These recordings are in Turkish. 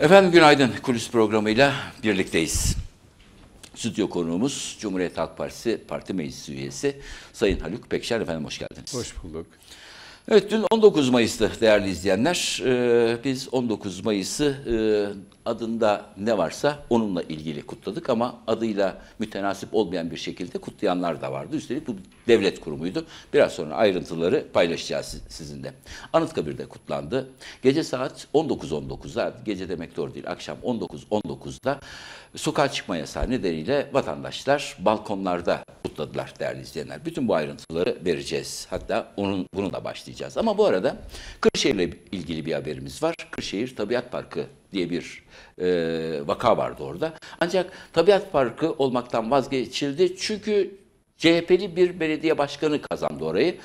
Efendim günaydın. Kulis programıyla birlikteyiz. Stüdyo konuğumuz Cumhuriyet Halk Partisi Parti Meclisi üyesi Sayın Haluk Pekşer. Efendim hoş geldiniz. Hoş bulduk. Evet dün 19 Mayıs'tı değerli izleyenler. Ee, biz 19 Mayıs'ı e, adında ne varsa onunla ilgili kutladık ama adıyla mütenasip olmayan bir şekilde kutlayanlar da vardı. Üstelik bu devlet kurumuydu. Biraz sonra ayrıntıları paylaşacağız sizinle. Anıtkabir'de kutlandı. Gece saat 19.19'da, gece demek doğru değil, akşam 19.19'da sokağa çıkma yasağı nedeniyle vatandaşlar balkonlarda topladılar değerli izleyenler. Bütün bu ayrıntıları vereceğiz. Hatta onun, bununla başlayacağız. Ama bu arada Kırşehir ile ilgili bir haberimiz var. Kırşehir Tabiat Parkı diye bir e, vaka vardı orada. Ancak Tabiat Parkı olmaktan vazgeçildi. Çünkü CHP'li bir belediye başkanı kazandı orayı.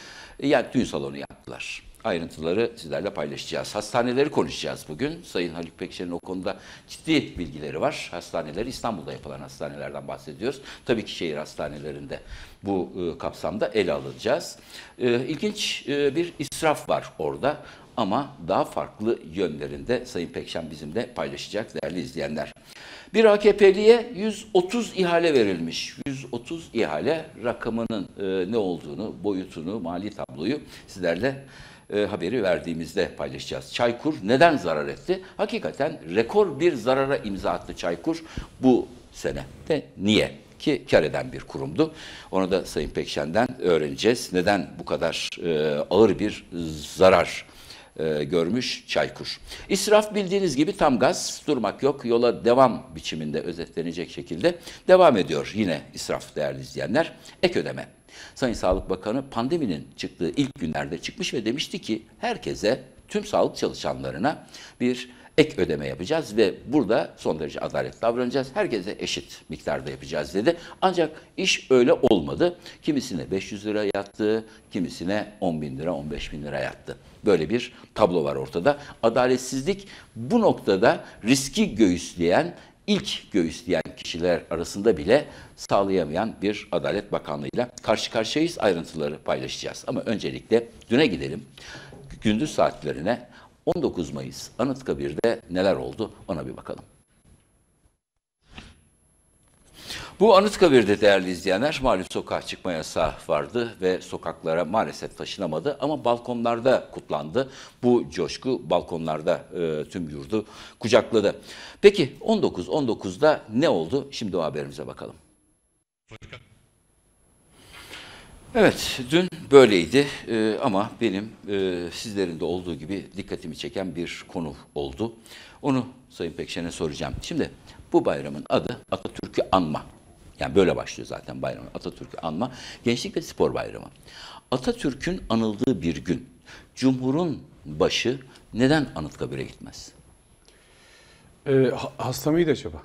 Yani düğün salonu yaptılar ayrıntıları sizlerle paylaşacağız. Hastaneleri konuşacağız bugün. Sayın Haluk Pekşen'in o konuda ciddi bilgileri var. Hastaneleri İstanbul'da yapılan hastanelerden bahsediyoruz. Tabii ki şehir hastanelerinde bu e, kapsamda ele alacağız. E, ilginç e, bir israf var orada ama daha farklı yönlerinde Sayın Pekşen bizimle paylaşacak değerli izleyenler. Bir AKP'liye 130 ihale verilmiş. 130 ihale rakamının e, ne olduğunu, boyutunu, mali tabloyu sizlerle e, haberi verdiğimizde paylaşacağız. Çaykur neden zarar etti? Hakikaten rekor bir zarara imza attı Çaykur bu sene. De niye? ki kar eden bir kurumdu. Onu da Sayın Pekşen'den öğreneceğiz. Neden bu kadar e, ağır bir zarar e, görmüş Çaykur. İsraf bildiğiniz gibi tam gaz, durmak yok, yola devam biçiminde özetlenecek şekilde devam ediyor yine israf değerli izleyenler. Ek ödeme Sayın Sağlık Bakanı pandeminin çıktığı ilk günlerde çıkmış ve demişti ki herkese, tüm sağlık çalışanlarına bir ek ödeme yapacağız ve burada son derece adalet davranacağız. Herkese eşit miktarda yapacağız dedi. Ancak iş öyle olmadı. Kimisine 500 lira yattı, kimisine 10 bin lira, 15 bin lira yattı. Böyle bir tablo var ortada. Adaletsizlik bu noktada riski göğüsleyen, ilk göğüsleyen kişiler arasında bile sağlayamayan bir Adalet Bakanlığı ile karşı karşıyayız. Ayrıntıları paylaşacağız. Ama öncelikle düne gidelim. Gündüz saatlerine 19 Mayıs Anıtkabir'de neler oldu ona bir bakalım. Bu Anıtkabir'de değerli izleyenler malum sokağa çıkma yasağı vardı ve sokaklara maalesef taşınamadı ama balkonlarda kutlandı. Bu coşku balkonlarda e, tüm yurdu kucakladı. Peki 19-19'da ne oldu? Şimdi o haberimize bakalım. Evet, dün böyleydi ee, ama benim e, sizlerin de olduğu gibi dikkatimi çeken bir konu oldu. Onu Sayın Pekşen'e soracağım. Şimdi bu bayramın adı Atatürk'ü anma yani böyle başlıyor zaten bayramı Atatürk'ü anma. Gençlik ve spor bayramı. Atatürk'ün anıldığı bir gün Cumhur'un başı neden Anıtkabir'e gitmez? Ee, hasta mıydı acaba?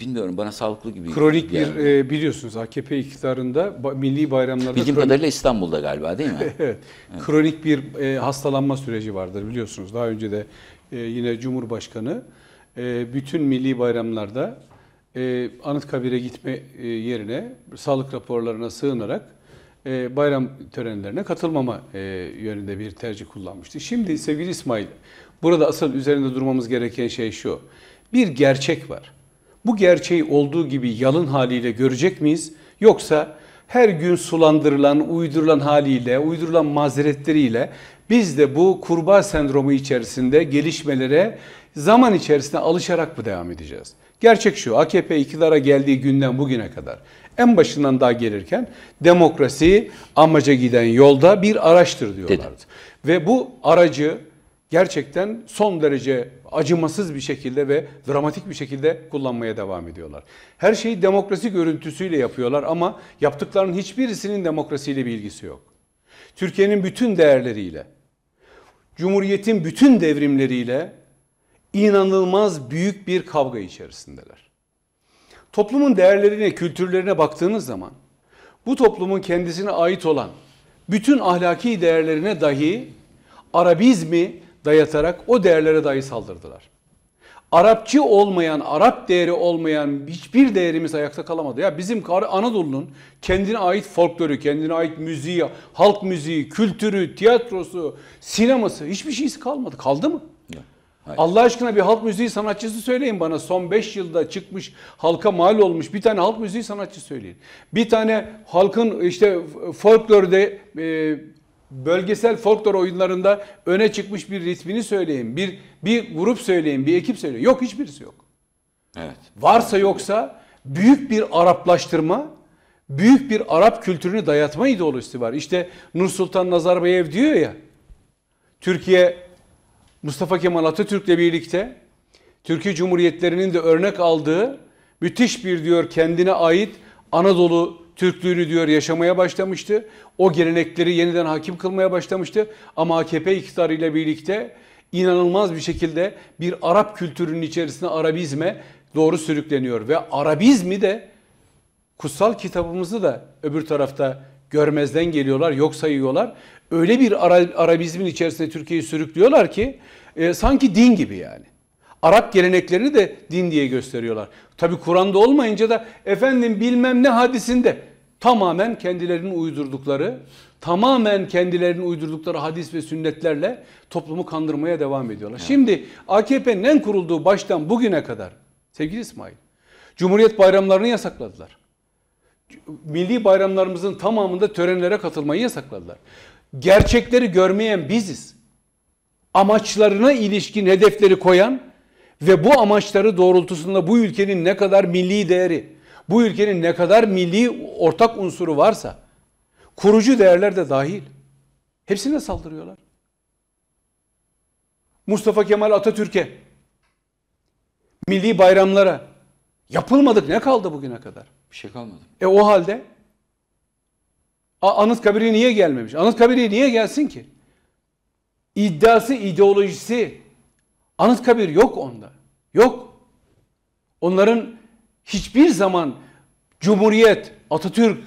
bilmiyorum bana sağlıklı gibi. Kronik bir e, biliyorsunuz AKP iktidarında milli bayramlarda. Bildiğim kronik... kadarıyla İstanbul'da galiba değil mi? evet. evet. Kronik bir e, hastalanma süreci vardır biliyorsunuz. Daha önce de e, yine Cumhurbaşkanı e, bütün milli bayramlarda e, Anıtkabir'e gitme e, yerine sağlık raporlarına sığınarak e, bayram törenlerine katılmama e, yönünde bir tercih kullanmıştı. Şimdi sevgili İsmail, burada asıl üzerinde durmamız gereken şey şu. Bir gerçek var. Bu gerçeği olduğu gibi yalın haliyle görecek miyiz? Yoksa her gün sulandırılan, uydurulan haliyle, uydurulan mazeretleriyle biz de bu kurbağa sendromu içerisinde gelişmelere zaman içerisinde alışarak mı devam edeceğiz? Gerçek şu AKP iktidara geldiği günden bugüne kadar en başından daha gelirken demokrasi amaca giden yolda bir araçtır diyorlardı. Dedi. Ve bu aracı gerçekten son derece acımasız bir şekilde ve dramatik bir şekilde kullanmaya devam ediyorlar. Her şeyi demokrasi görüntüsüyle yapıyorlar ama yaptıklarının hiçbirisinin demokrasiyle bir ilgisi yok. Türkiye'nin bütün değerleriyle, Cumhuriyet'in bütün devrimleriyle inanılmaz büyük bir kavga içerisindeler. Toplumun değerlerine, kültürlerine baktığınız zaman bu toplumun kendisine ait olan bütün ahlaki değerlerine dahi Arabizmi dayatarak o değerlere dahi saldırdılar. Arapçı olmayan, Arap değeri olmayan hiçbir değerimiz ayakta kalamadı. Ya bizim Anadolu'nun kendine ait folklorü, kendine ait müziği, halk müziği, kültürü, tiyatrosu, sineması hiçbir şeysi kalmadı. Kaldı mı? Hayır. Allah aşkına bir halk müziği sanatçısı söyleyin bana. Son 5 yılda çıkmış halka mal olmuş bir tane halk müziği sanatçısı söyleyin. Bir tane halkın işte folklorde e, bölgesel folklor oyunlarında öne çıkmış bir ritmini söyleyin. Bir bir grup söyleyin, bir ekip söyleyin. Yok hiçbirisi yok. Evet. Varsa yoksa büyük bir Araplaştırma, büyük bir Arap kültürünü dayatma ideolojisi var. İşte Nur Sultan Nazarbayev diyor ya. Türkiye Mustafa Kemal Atatürk'le birlikte Türkiye Cumhuriyetlerinin de örnek aldığı müthiş bir diyor kendine ait Anadolu Türklüğünü diyor yaşamaya başlamıştı. O gelenekleri yeniden hakim kılmaya başlamıştı. Ama AKP iktidarıyla birlikte inanılmaz bir şekilde bir Arap kültürünün içerisine Arabizme doğru sürükleniyor. Ve Arabizmi de kutsal kitabımızı da öbür tarafta görmezden geliyorlar, yok sayıyorlar. Öyle bir Arabizmin içerisinde Türkiye'yi sürüklüyorlar ki e, sanki din gibi yani. Arap geleneklerini de din diye gösteriyorlar. Tabi Kur'an'da olmayınca da efendim bilmem ne hadisinde tamamen kendilerinin uydurdukları, tamamen kendilerinin uydurdukları hadis ve sünnetlerle toplumu kandırmaya devam ediyorlar. Evet. Şimdi AKP'nin en kurulduğu baştan bugüne kadar sevgili İsmail, Cumhuriyet bayramlarını yasakladılar milli bayramlarımızın tamamında törenlere katılmayı yasakladılar. Gerçekleri görmeyen biziz. Amaçlarına ilişkin hedefleri koyan ve bu amaçları doğrultusunda bu ülkenin ne kadar milli değeri, bu ülkenin ne kadar milli ortak unsuru varsa, kurucu değerler de dahil, hepsine saldırıyorlar. Mustafa Kemal Atatürk'e, milli bayramlara, Yapılmadık ne kaldı bugüne kadar? Bir şey kalmadı. E o halde Anıtkabir'e niye gelmemiş? Anıtkabir'e niye gelsin ki? İddiası, ideolojisi. Anıtkabir yok onda. Yok. Onların hiçbir zaman Cumhuriyet, Atatürk,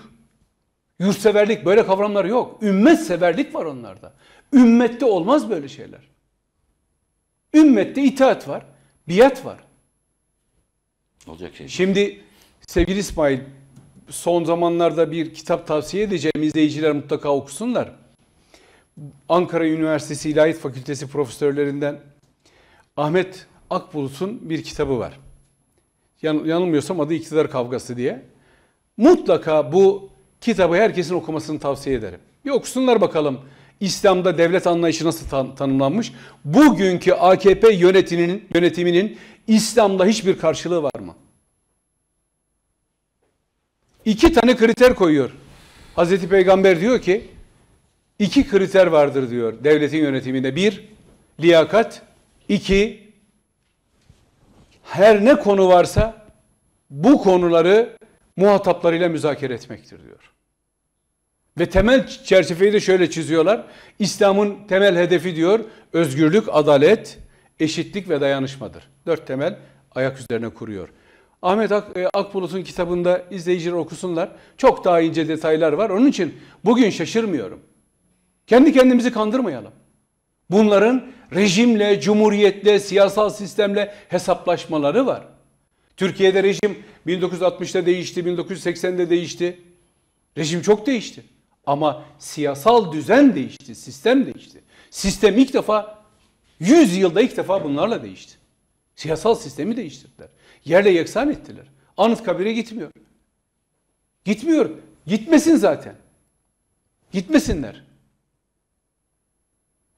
yurtseverlik böyle kavramlar yok. Ümmet severlik var onlarda. Ümmette olmaz böyle şeyler. Ümmette itaat var, biat var. Olacak şey. Şimdi sevgili İsmail son zamanlarda bir kitap tavsiye edeceğim izleyiciler mutlaka okusunlar. Ankara Üniversitesi İlahiyat Fakültesi profesörlerinden Ahmet Akbulut'un bir kitabı var. Yan, yanılmıyorsam adı İktidar Kavgası diye. Mutlaka bu kitabı herkesin okumasını tavsiye ederim. Bir okusunlar bakalım İslam'da devlet anlayışı nasıl tan tanımlanmış? Bugünkü AKP yönetiminin, yönetiminin İslam'da hiçbir karşılığı var mı? İki tane kriter koyuyor. Hazreti Peygamber diyor ki iki kriter vardır diyor devletin yönetiminde. Bir, liyakat. iki her ne konu varsa bu konuları muhataplarıyla müzakere etmektir diyor. Ve temel çerçeveyi de şöyle çiziyorlar. İslam'ın temel hedefi diyor özgürlük, adalet, eşitlik ve dayanışmadır. Dört temel ayak üzerine kuruyor. Ahmet Ak, e, Akbulut'un kitabında izleyiciler okusunlar. Çok daha ince detaylar var. Onun için bugün şaşırmıyorum. Kendi kendimizi kandırmayalım. Bunların rejimle, cumhuriyetle, siyasal sistemle hesaplaşmaları var. Türkiye'de rejim 1960'da değişti, 1980'de değişti. Rejim çok değişti. Ama siyasal düzen değişti, sistem değişti. Sistem ilk defa 100 yılda ilk defa bunlarla değişti. Siyasal sistemi değiştirdiler. Yerle yeksan ettiler. Anıt kabir'e gitmiyor. Gitmiyor. Gitmesin zaten. Gitmesinler.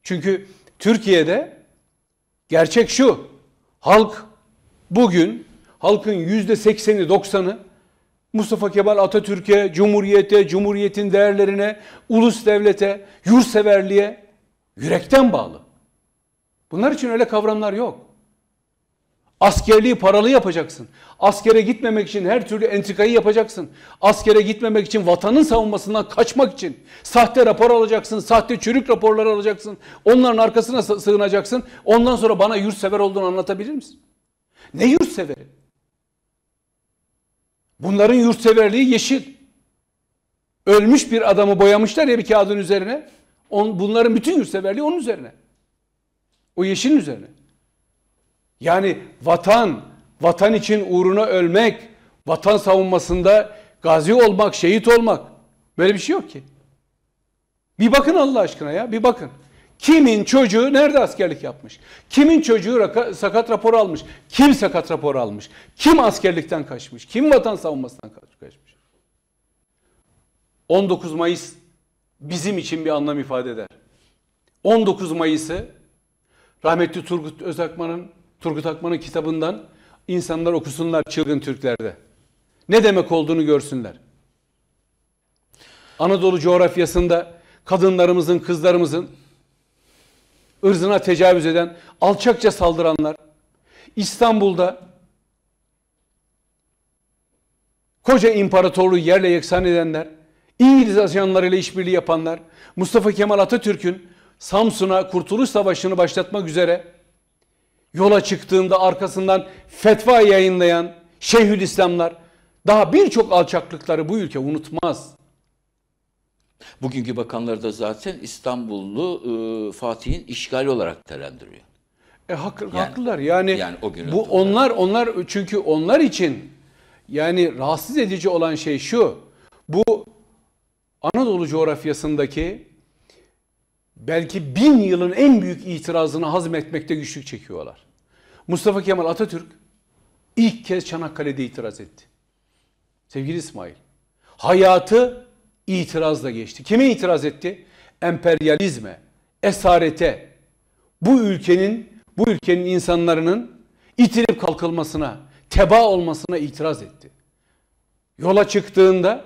Çünkü Türkiye'de gerçek şu. Halk bugün halkın yüzde sekseni doksanı Mustafa Kemal Atatürk'e, Cumhuriyet'e, Cumhuriyet'in değerlerine, ulus devlete, yurtseverliğe yürekten bağlı. Bunlar için öyle kavramlar yok. Askerliği paralı yapacaksın. Askere gitmemek için her türlü entrikayı yapacaksın. Askere gitmemek için vatanın savunmasından kaçmak için sahte rapor alacaksın, sahte çürük raporları alacaksın. Onların arkasına sığınacaksın. Ondan sonra bana yurtsever olduğunu anlatabilir misin? Ne yurtseveri? Bunların yurtseverliği yeşil. Ölmüş bir adamı boyamışlar ya bir kağıdın üzerine. On, bunların bütün yurtseverliği onun üzerine. O yeşilin üzerine. Yani vatan, vatan için uğruna ölmek, vatan savunmasında gazi olmak, şehit olmak. Böyle bir şey yok ki. Bir bakın Allah aşkına ya bir bakın. Kimin çocuğu nerede askerlik yapmış? Kimin çocuğu raka, sakat rapor almış? Kim sakat rapor almış? Kim askerlikten kaçmış? Kim vatan savunmasından kaçmış? 19 Mayıs bizim için bir anlam ifade eder. 19 Mayıs'ı Rahmetli Turgut Özakman'ın Turgut Akman'ın kitabından insanlar okusunlar çılgın Türklerde. Ne demek olduğunu görsünler. Anadolu coğrafyasında kadınlarımızın, kızlarımızın ırzına tecavüz eden, alçakça saldıranlar İstanbul'da koca imparatorluğu yerle yeksan edenler, İngiliz ajanlarıyla işbirliği yapanlar, Mustafa Kemal Atatürk'ün Samsun'a Kurtuluş Savaşı'nı başlatmak üzere yola çıktığında arkasından fetva yayınlayan Şeyhülislamlar daha birçok alçaklıkları bu ülke unutmaz. Bugünkü bakanları da zaten İstanbullu e, Fatih'in işgali olarak telendiriyor. E hak, yani, haklılar yani, yani o gün bu onlar onlar çünkü onlar için yani rahatsız edici olan şey şu. Bu Anadolu coğrafyasındaki belki bin yılın en büyük itirazını hazmetmekte güçlük çekiyorlar. Mustafa Kemal Atatürk ilk kez Çanakkale'de itiraz etti. Sevgili İsmail, hayatı itirazla geçti. Kime itiraz etti? Emperyalizme, esarete, bu ülkenin, bu ülkenin insanların itirip kalkılmasına, teba olmasına itiraz etti. Yola çıktığında,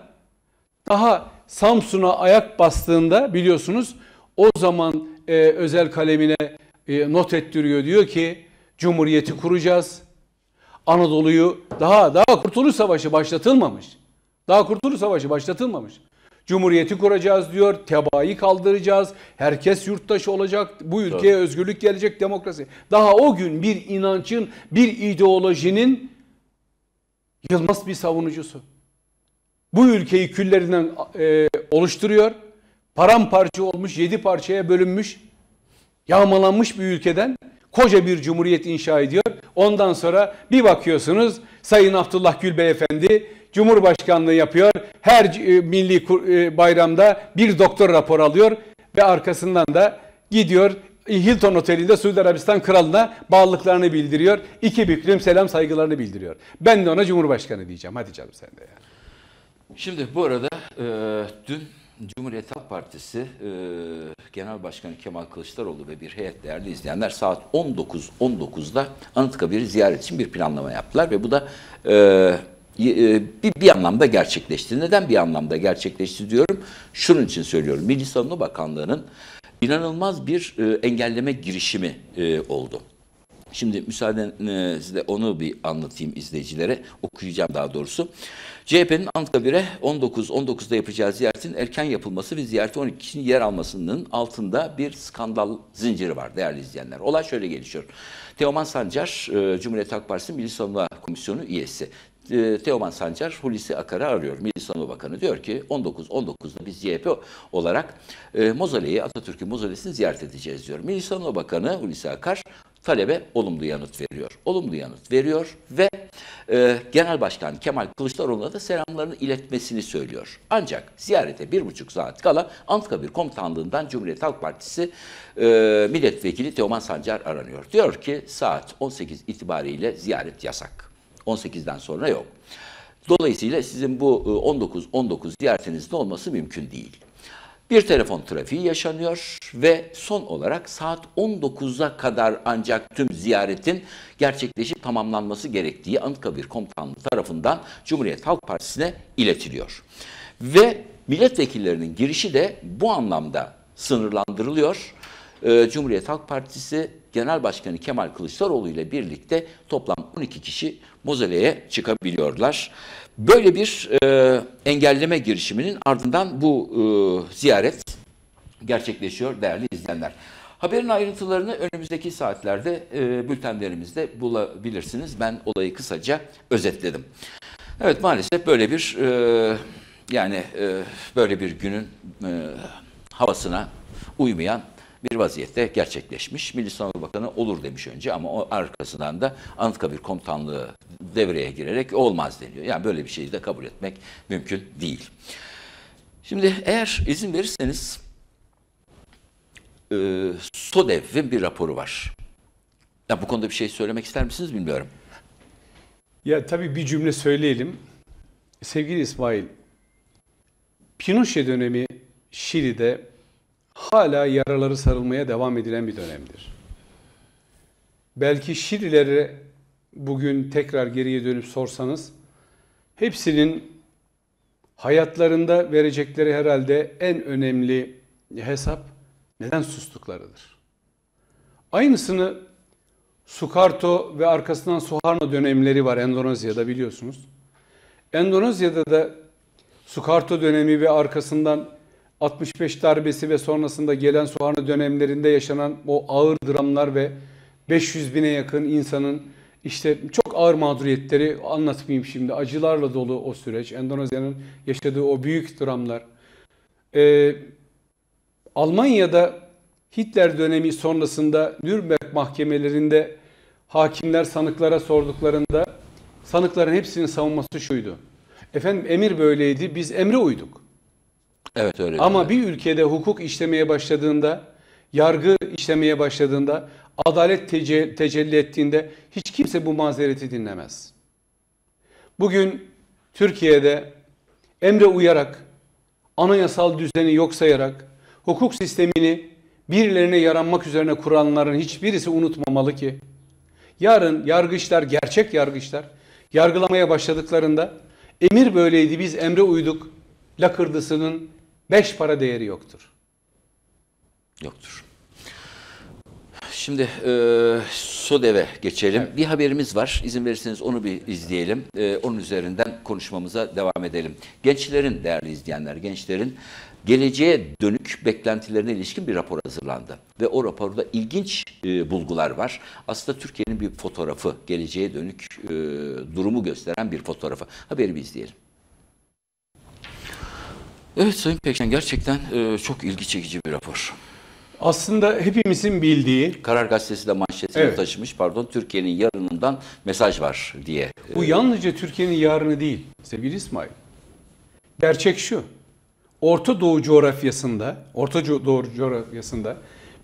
daha Samsun'a ayak bastığında biliyorsunuz o zaman e, özel kalemine e, not ettiriyor. Diyor ki Cumhuriyeti kuracağız. Anadolu'yu daha daha Kurtuluş Savaşı başlatılmamış. Daha Kurtuluş Savaşı başlatılmamış. Cumhuriyeti kuracağız diyor. Tebaayı kaldıracağız. Herkes yurttaş olacak. Bu ülkeye Doğru. özgürlük gelecek, demokrasi. Daha o gün bir inancın, bir ideolojinin yılmaz bir savunucusu. Bu ülkeyi küllerinden e, oluşturuyor paramparça olmuş, yedi parçaya bölünmüş, yağmalanmış bir ülkeden koca bir cumhuriyet inşa ediyor. Ondan sonra bir bakıyorsunuz Sayın Abdullah Gül Beyefendi Cumhurbaşkanlığı yapıyor. Her e, milli e, bayramda bir doktor rapor alıyor ve arkasından da gidiyor e, Hilton Oteli'nde Suudi Arabistan Kralı'na bağlılıklarını bildiriyor. İki büklüm selam saygılarını bildiriyor. Ben de ona Cumhurbaşkanı diyeceğim. Hadi canım sen de ya. Şimdi bu arada e, dün Cumhuriyet Halk Partisi e, Genel Başkanı Kemal Kılıçdaroğlu ve bir heyet değerli izleyenler saat 19.19'da Anıtkabir'i ziyaret için bir planlama yaptılar ve bu da e, bir, bir anlamda gerçekleşti. Neden bir anlamda gerçekleşti diyorum? Şunun için söylüyorum. Milli Savunma Bakanlığı'nın inanılmaz bir e, engelleme girişimi e, oldu. Şimdi müsaadenizle onu bir anlatayım izleyicilere, okuyacağım daha doğrusu. CHP'nin Anıtkabir'e 19-19'da yapacağı ziyaretin erken yapılması ve ziyarete 12 kişinin yer almasının altında bir skandal zinciri var değerli izleyenler. Olay şöyle gelişiyor. Teoman Sancar, e, Cumhuriyet Halk Partisi Milli Savunma Komisyonu üyesi. E, Teoman Sancar Hulusi Akar'ı arıyor. Milli Savunma Bakanı diyor ki 19-19'da biz CHP olarak e, Mozale'yi, Atatürk'ün Mozale'sini ziyaret edeceğiz diyor. Milli Savunma Bakanı Hulusi Akar talebe olumlu yanıt veriyor. Olumlu yanıt veriyor ve e, Genel Başkan Kemal Kılıçdaroğlu'na da selamlarını iletmesini söylüyor. Ancak ziyarete bir buçuk saat kala Anıtkabir Komutanlığından Cumhuriyet Halk Partisi e, Milletvekili Teoman Sancar aranıyor. Diyor ki saat 18 itibariyle ziyaret yasak. 18'den sonra yok. Dolayısıyla sizin bu 19-19 e, ziyaretinizde olması mümkün değil. Bir telefon trafiği yaşanıyor ve son olarak saat 19'a kadar ancak tüm ziyaretin gerçekleşip tamamlanması gerektiği Anıtkabir Komutanlığı tarafından Cumhuriyet Halk Partisi'ne iletiliyor. Ve milletvekillerinin girişi de bu anlamda sınırlandırılıyor. Ee, Cumhuriyet Halk Partisi Genel Başkanı Kemal Kılıçdaroğlu ile birlikte toplam 12 kişi mozoleye çıkabiliyorlar. Böyle bir e, engelleme girişiminin ardından bu e, ziyaret gerçekleşiyor değerli izleyenler. Haberin ayrıntılarını önümüzdeki saatlerde e, bültenlerimizde bulabilirsiniz. Ben olayı kısaca özetledim. Evet maalesef böyle bir e, yani e, böyle bir günün e, havasına uymayan bir vaziyette gerçekleşmiş. Milli Savunma Bakanı olur demiş önce ama o arkasından da Anıtkabir Komutanlığı devreye girerek olmaz deniyor. Yani böyle bir şeyi de kabul etmek mümkün değil. Şimdi eğer izin verirseniz e, SODEV'in bir raporu var. Ya bu konuda bir şey söylemek ister misiniz bilmiyorum. Ya tabii bir cümle söyleyelim. Sevgili İsmail, Pinochet dönemi Şili'de hala yaraları sarılmaya devam edilen bir dönemdir. Belki Şirileri bugün tekrar geriye dönüp sorsanız hepsinin hayatlarında verecekleri herhalde en önemli hesap neden sustuklarıdır. Aynısını Sukarto ve arkasından Suharno dönemleri var Endonezya'da biliyorsunuz. Endonezya'da da Sukarto dönemi ve arkasından 65 darbesi ve sonrasında gelen soğanlı dönemlerinde yaşanan o ağır dramlar ve 500 bine yakın insanın işte çok ağır mağduriyetleri anlatmayayım şimdi. Acılarla dolu o süreç. Endonezya'nın yaşadığı o büyük dramlar. Ee, Almanya'da Hitler dönemi sonrasında Nürnberg mahkemelerinde hakimler sanıklara sorduklarında sanıkların hepsinin savunması şuydu. Efendim emir böyleydi biz emre uyduk. Evet öyle. Ama yani. bir ülkede hukuk işlemeye başladığında, yargı işlemeye başladığında, adalet tece tecelli ettiğinde hiç kimse bu mazereti dinlemez. Bugün Türkiye'de emre uyarak, anayasal düzeni yok sayarak, hukuk sistemini birilerine yaranmak üzerine kuranların hiçbirisi unutmamalı ki, yarın yargıçlar, gerçek yargıçlar, yargılamaya başladıklarında emir böyleydi biz emre uyduk lakırdısının Beş para değeri yoktur. Yoktur. Şimdi e, Sodev'e geçelim. Evet. Bir haberimiz var. İzin verirseniz onu bir izleyelim. E, onun üzerinden konuşmamıza devam edelim. Gençlerin, değerli izleyenler, gençlerin geleceğe dönük beklentilerine ilişkin bir rapor hazırlandı. Ve o raporda ilginç e, bulgular var. Aslında Türkiye'nin bir fotoğrafı, geleceğe dönük e, durumu gösteren bir fotoğrafı. Haberi bir izleyelim. Evet Sayın Pekşen gerçekten e, çok ilgi çekici bir rapor. Aslında hepimizin bildiği... Karar Gazetesi de manşetini evet. taşımış pardon Türkiye'nin yarınından mesaj var diye. E, Bu yalnızca Türkiye'nin yarını değil sevgili İsmail. Gerçek şu. Orta Doğu coğrafyasında, Orta Doğu coğrafyasında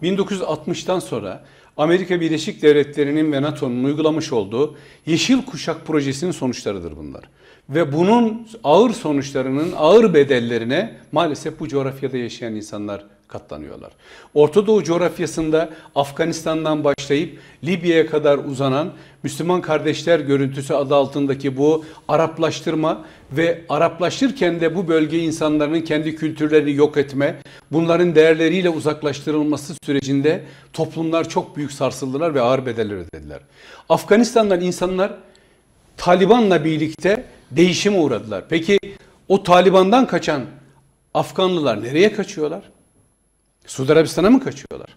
1960'tan sonra Amerika Birleşik Devletleri'nin ve NATO'nun uygulamış olduğu Yeşil Kuşak projesinin sonuçlarıdır bunlar. Ve bunun ağır sonuçlarının ağır bedellerine maalesef bu coğrafyada yaşayan insanlar katlanıyorlar. Orta Doğu coğrafyasında Afganistan'dan başlayıp Libya'ya kadar uzanan Müslüman kardeşler görüntüsü adı altındaki bu Araplaştırma ve Araplaştırken de bu bölge insanların kendi kültürlerini yok etme, bunların değerleriyle uzaklaştırılması sürecinde toplumlar çok büyük sarsıldılar ve ağır bedeller ödediler. Afganistan'dan insanlar Taliban'la birlikte değişime uğradılar. Peki o Taliban'dan kaçan Afganlılar nereye kaçıyorlar? Suudi Arabistan'a mı kaçıyorlar?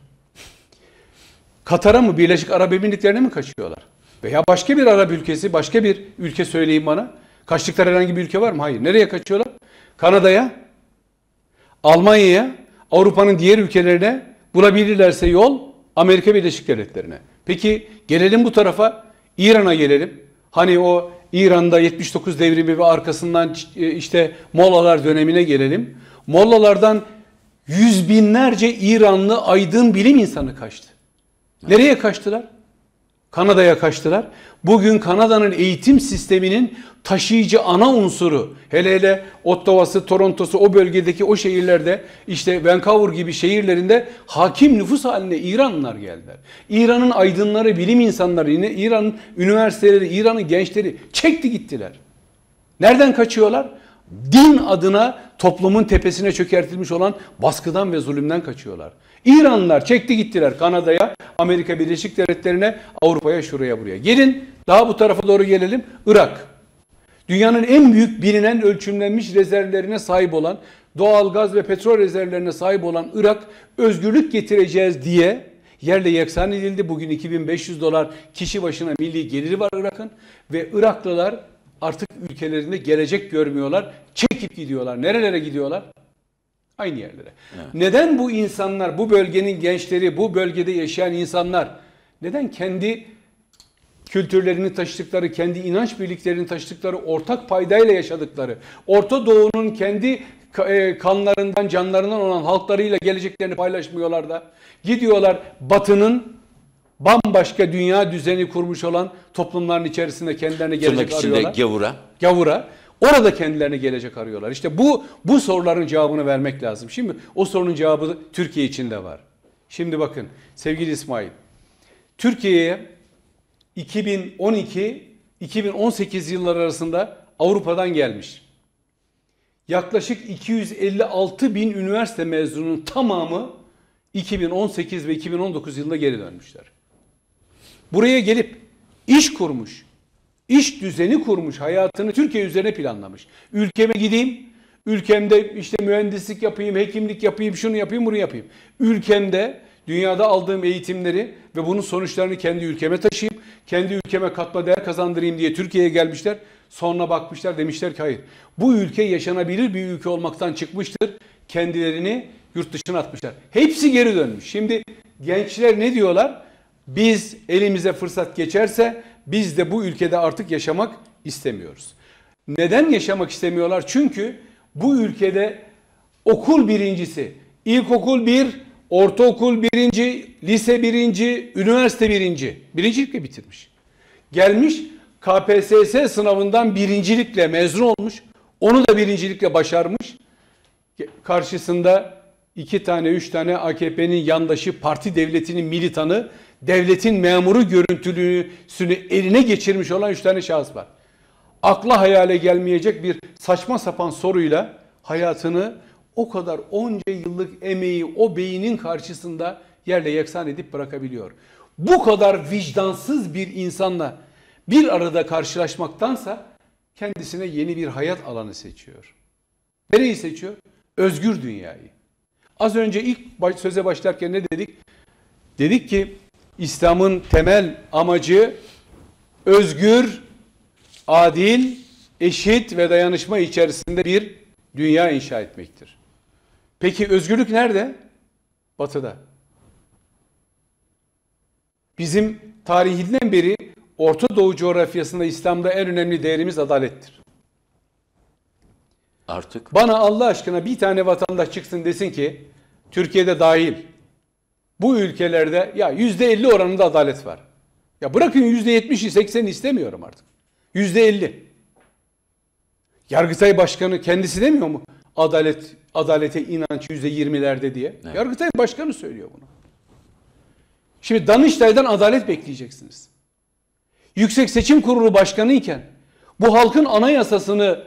Katar'a mı, Birleşik Arap Emirlikleri'ne mi kaçıyorlar? Veya başka bir Arap ülkesi, başka bir ülke söyleyin bana. Kaçtıkları herhangi bir ülke var mı? Hayır. Nereye kaçıyorlar? Kanada'ya, Almanya'ya, Avrupa'nın diğer ülkelerine bulabilirlerse yol Amerika Birleşik Devletleri'ne. Peki gelelim bu tarafa İran'a gelelim. Hani o İran'da 79 devrimi ve arkasından e, işte Mollalar dönemine gelelim. Mollalardan Yüz binlerce İranlı aydın bilim insanı kaçtı. Nereye kaçtılar? Kanada'ya kaçtılar. Bugün Kanada'nın eğitim sisteminin taşıyıcı ana unsuru hele hele Ottawa'sı, Toronto'su o bölgedeki o şehirlerde işte Vancouver gibi şehirlerinde hakim nüfus haline İranlılar geldiler. İran'ın aydınları, bilim insanları, yine İran'ın üniversiteleri, İran'ın gençleri çekti gittiler. Nereden kaçıyorlar? Din adına toplumun tepesine çökertilmiş olan baskıdan ve zulümden kaçıyorlar. İranlılar çekti gittiler Kanada'ya, Amerika Birleşik Devletleri'ne, Avrupa'ya, şuraya buraya. Gelin daha bu tarafa doğru gelelim. Irak. Dünyanın en büyük bilinen ölçümlenmiş rezervlerine sahip olan, doğal gaz ve petrol rezervlerine sahip olan Irak özgürlük getireceğiz diye yerle yeksan edildi. Bugün 2500 dolar kişi başına milli geliri var Irak'ın ve Iraklılar artık ülkelerinde gelecek görmüyorlar. Çekip gidiyorlar. Nerelere gidiyorlar? Aynı yerlere. Evet. Neden bu insanlar, bu bölgenin gençleri, bu bölgede yaşayan insanlar neden kendi kültürlerini taşıdıkları, kendi inanç birliklerini taşıdıkları, ortak paydayla yaşadıkları, Orta Doğu'nun kendi e, kanlarından, canlarından olan halklarıyla geleceklerini paylaşmıyorlar da gidiyorlar Batı'nın bambaşka dünya düzeni kurmuş olan toplumların içerisinde kendilerini gelecek Tırnak arıyorlar. gavura. Gavura. Orada kendilerini gelecek arıyorlar. İşte bu bu soruların cevabını vermek lazım. Şimdi o sorunun cevabı Türkiye içinde var. Şimdi bakın sevgili İsmail. Türkiye'ye 2012 2018 yılları arasında Avrupa'dan gelmiş. Yaklaşık 256 bin üniversite mezununun tamamı 2018 ve 2019 yılında geri dönmüşler. Buraya gelip iş kurmuş, iş düzeni kurmuş, hayatını Türkiye üzerine planlamış. Ülkeme gideyim, ülkemde işte mühendislik yapayım, hekimlik yapayım, şunu yapayım, bunu yapayım. Ülkemde dünyada aldığım eğitimleri ve bunun sonuçlarını kendi ülkeme taşıyayım, kendi ülkeme katma değer kazandırayım diye Türkiye'ye gelmişler. Sonra bakmışlar demişler ki hayır bu ülke yaşanabilir bir ülke olmaktan çıkmıştır. Kendilerini yurt dışına atmışlar. Hepsi geri dönmüş. Şimdi gençler ne diyorlar? Biz elimize fırsat geçerse biz de bu ülkede artık yaşamak istemiyoruz. Neden yaşamak istemiyorlar? Çünkü bu ülkede okul birincisi, ilkokul bir, ortaokul birinci, lise birinci, üniversite birinci. Birincilikle bitirmiş. Gelmiş KPSS sınavından birincilikle mezun olmuş. Onu da birincilikle başarmış. Karşısında iki tane, üç tane AKP'nin yandaşı, parti devletinin militanı devletin memuru görüntülüsünü eline geçirmiş olan üç tane şahıs var. Akla hayale gelmeyecek bir saçma sapan soruyla hayatını o kadar onca yıllık emeği o beynin karşısında yerle yeksan edip bırakabiliyor. Bu kadar vicdansız bir insanla bir arada karşılaşmaktansa kendisine yeni bir hayat alanı seçiyor. Nereyi seçiyor? Özgür dünyayı. Az önce ilk söze başlarken ne dedik? Dedik ki İslam'ın temel amacı özgür, adil, eşit ve dayanışma içerisinde bir dünya inşa etmektir. Peki özgürlük nerede? Batı'da. Bizim tarihinden beri Orta Doğu coğrafyasında İslam'da en önemli değerimiz adalettir. Artık. Bana Allah aşkına bir tane vatandaş çıksın desin ki Türkiye'de dahil bu ülkelerde ya yüzde elli oranında adalet var. Ya bırakın yüzde %70'i 80'i istemiyorum artık. Yüzde elli. Yargıtay Başkanı kendisi demiyor mu? Adalet adalete inanç yüzde yirmilerde diye. Evet. Yargıtay Başkanı söylüyor bunu. Şimdi Danıştay'dan adalet bekleyeceksiniz. Yüksek Seçim Kurulu Başkanı iken bu halkın anayasasını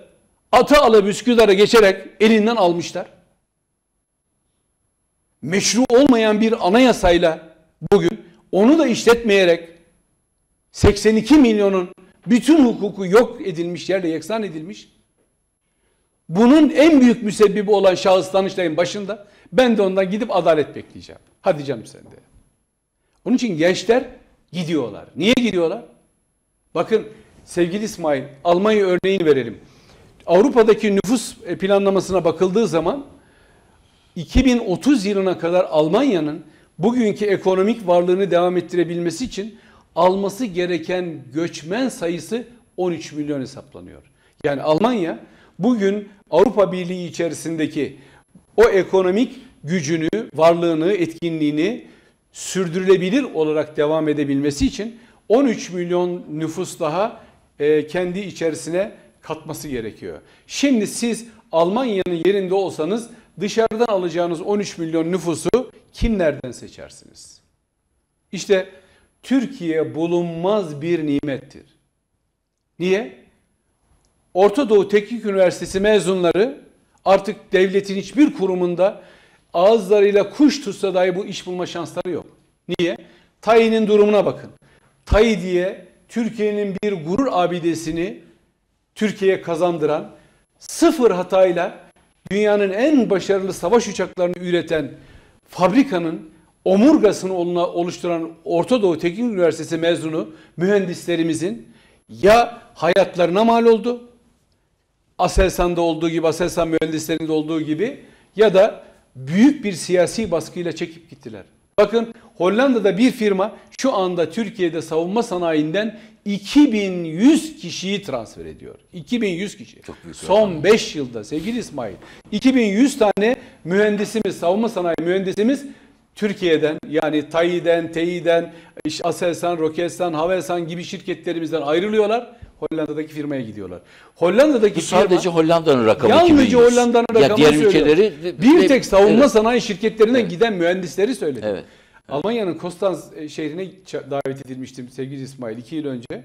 atı ala Üsküdar'a geçerek elinden almışlar meşru olmayan bir anayasayla bugün onu da işletmeyerek 82 milyonun bütün hukuku yok edilmiş yerle yeksan edilmiş. Bunun en büyük müsebbibi olan şahıs Danıştay'ın başında ben de ondan gidip adalet bekleyeceğim. Hadi canım sen de. Onun için gençler gidiyorlar. Niye gidiyorlar? Bakın sevgili İsmail Almanya örneğini verelim. Avrupa'daki nüfus e, planlamasına bakıldığı zaman 2030 yılına kadar Almanya'nın bugünkü ekonomik varlığını devam ettirebilmesi için alması gereken göçmen sayısı 13 milyon hesaplanıyor. Yani Almanya bugün Avrupa Birliği içerisindeki o ekonomik gücünü, varlığını, etkinliğini sürdürülebilir olarak devam edebilmesi için 13 milyon nüfus daha e, kendi içerisine katması gerekiyor. Şimdi siz Almanya'nın yerinde olsanız dışarıdan alacağınız 13 milyon nüfusu kimlerden seçersiniz? İşte Türkiye bulunmaz bir nimettir. Niye? Orta Doğu Teknik Üniversitesi mezunları artık devletin hiçbir kurumunda ağızlarıyla kuş tutsa dahi bu iş bulma şansları yok. Niye? Tayi'nin durumuna bakın. Tayi diye Türkiye'nin bir gurur abidesini Türkiye'ye kazandıran sıfır hatayla dünyanın en başarılı savaş uçaklarını üreten fabrikanın omurgasını oluşturan Orta Doğu Teknik Üniversitesi mezunu mühendislerimizin ya hayatlarına mal oldu, Aselsan'da olduğu gibi, Aselsan mühendislerinde olduğu gibi ya da büyük bir siyasi baskıyla çekip gittiler. Bakın Hollanda'da bir firma şu anda Türkiye'de savunma sanayinden 2100 kişiyi transfer ediyor. 2100 kişi. Çok büyük Son 5 yılda sevgili İsmail 2100 tane mühendisimiz, savunma sanayi mühendisimiz Türkiye'den yani TAİ'den, TEİ'den, işte Aselsan, Roketsan, Havelsan gibi şirketlerimizden ayrılıyorlar. Hollanda'daki firmaya gidiyorlar. Hollanda'daki Bu sadece firma, Hollanda'nın rakamı. Yalnızca Hollanda'nın rakamı ya diğer ülkeleri, bir tek savunma evet. sanayi şirketlerinden evet. giden mühendisleri söyledi. Evet. Almanya'nın Konstanz e, şehrine davet edilmiştim sevgili İsmail iki yıl önce.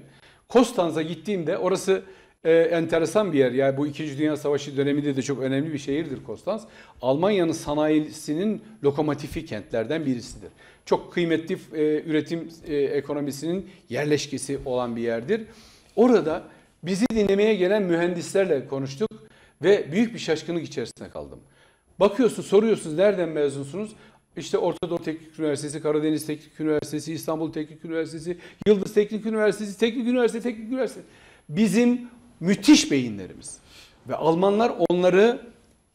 Konstanz'a gittiğimde orası e, enteresan bir yer. Yani bu İkinci Dünya Savaşı döneminde de çok önemli bir şehirdir Konstanz. Almanya'nın sanayisinin lokomotifi kentlerden birisidir. Çok kıymetli e, üretim e, ekonomisinin yerleşkesi olan bir yerdir. Orada bizi dinlemeye gelen mühendislerle konuştuk ve büyük bir şaşkınlık içerisinde kaldım. Bakıyorsun soruyorsunuz nereden mezunsunuz? İşte Orta Doğu Teknik Üniversitesi, Karadeniz Teknik Üniversitesi, İstanbul Teknik Üniversitesi, Yıldız Teknik Üniversitesi, Teknik Üniversite, Teknik Üniversite. Bizim müthiş beyinlerimiz. Ve Almanlar onları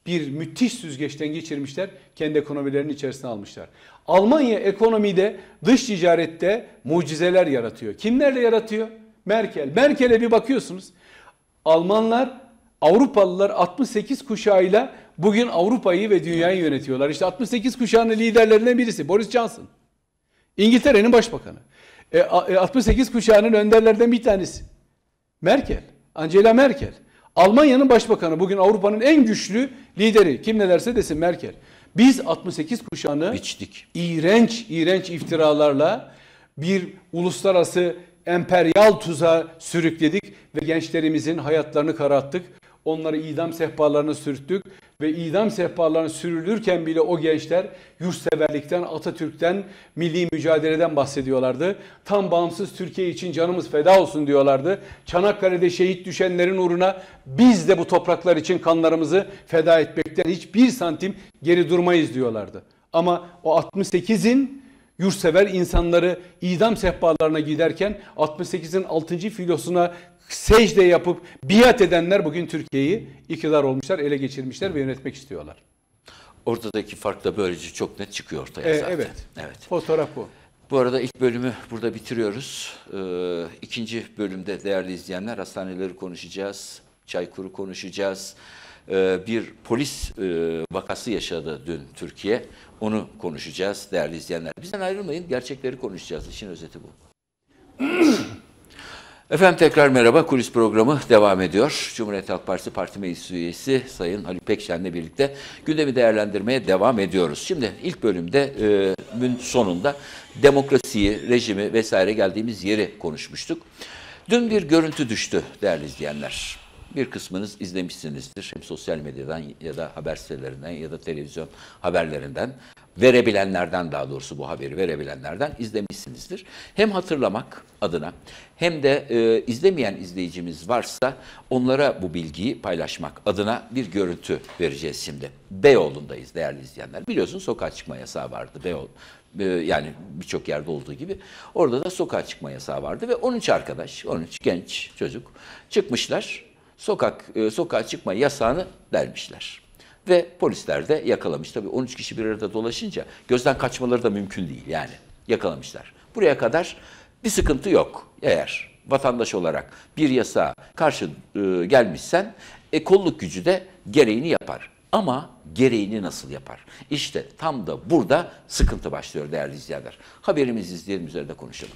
bir müthiş süzgeçten geçirmişler. Kendi ekonomilerinin içerisine almışlar. Almanya ekonomide dış ticarette mucizeler yaratıyor. Kimlerle yaratıyor? Merkel. Merkel'e bir bakıyorsunuz. Almanlar Avrupalılar 68 kuşağıyla bugün Avrupa'yı ve dünyayı yönetiyorlar. İşte 68 kuşağının liderlerinden birisi Boris Johnson. İngiltere'nin başbakanı. E, 68 e, kuşağının önderlerden bir tanesi. Merkel. Angela Merkel. Almanya'nın başbakanı bugün Avrupa'nın en güçlü lideri. Kim ne derse desin Merkel. Biz 68 kuşağını biçtik. iğrenç, iğrenç iftiralarla bir uluslararası emperyal tuzağa sürükledik ve gençlerimizin hayatlarını kararttık. Onları idam sehpalarına sürttük ve idam sehpalarına sürülürken bile o gençler yurtseverlikten, Atatürk'ten, milli mücadeleden bahsediyorlardı. Tam bağımsız Türkiye için canımız feda olsun diyorlardı. Çanakkale'de şehit düşenlerin uğruna biz de bu topraklar için kanlarımızı feda etmekten hiçbir santim geri durmayız diyorlardı. Ama o 68'in yurtsever insanları idam sehpalarına giderken 68'in 6. filosuna secde yapıp biat edenler bugün Türkiye'yi iktidar olmuşlar, ele geçirmişler ve yönetmek istiyorlar. Ortadaki fark da böylece çok net çıkıyor ortaya e, zaten. Evet. evet. Fotoğraf bu. Bu arada ilk bölümü burada bitiriyoruz. Ee, ikinci bölümde değerli izleyenler hastaneleri konuşacağız, Çaykur'u konuşacağız. Ee, bir polis e, vakası yaşadı dün Türkiye. Onu konuşacağız değerli izleyenler. Bizden ayrılmayın, gerçekleri konuşacağız. İşin özeti bu. Efendim tekrar merhaba. Kulis programı devam ediyor. Cumhuriyet Halk Partisi Parti Meclis Üyesi Sayın Haluk Pekşen'le birlikte gündemi değerlendirmeye devam ediyoruz. Şimdi ilk bölümde e, sonunda demokrasiyi, rejimi vesaire geldiğimiz yeri konuşmuştuk. Dün bir görüntü düştü değerli izleyenler bir kısmınız izlemişsinizdir. Hem sosyal medyadan ya da haber sitelerinden ya da televizyon haberlerinden verebilenlerden daha doğrusu bu haberi verebilenlerden izlemişsinizdir. Hem hatırlamak adına hem de e, izlemeyen izleyicimiz varsa onlara bu bilgiyi paylaşmak adına bir görüntü vereceğiz şimdi. Beyoğlu'ndayız değerli izleyenler. Biliyorsun sokağa çıkma yasağı vardı Beyoğlu. E, yani birçok yerde olduğu gibi orada da sokağa çıkma yasağı vardı ve 13 arkadaş, 13 genç çocuk çıkmışlar sokak e, sokağa çıkma yasağını vermişler. Ve polisler de yakalamış. Tabii 13 kişi bir arada dolaşınca gözden kaçmaları da mümkün değil yani. Yakalamışlar. Buraya kadar bir sıkıntı yok eğer vatandaş olarak bir yasa karşı e, gelmişsen e, kolluk gücü de gereğini yapar. Ama gereğini nasıl yapar? İşte tam da burada sıkıntı başlıyor değerli izleyenler. Haberimizi izleyelim üzerinde konuşalım.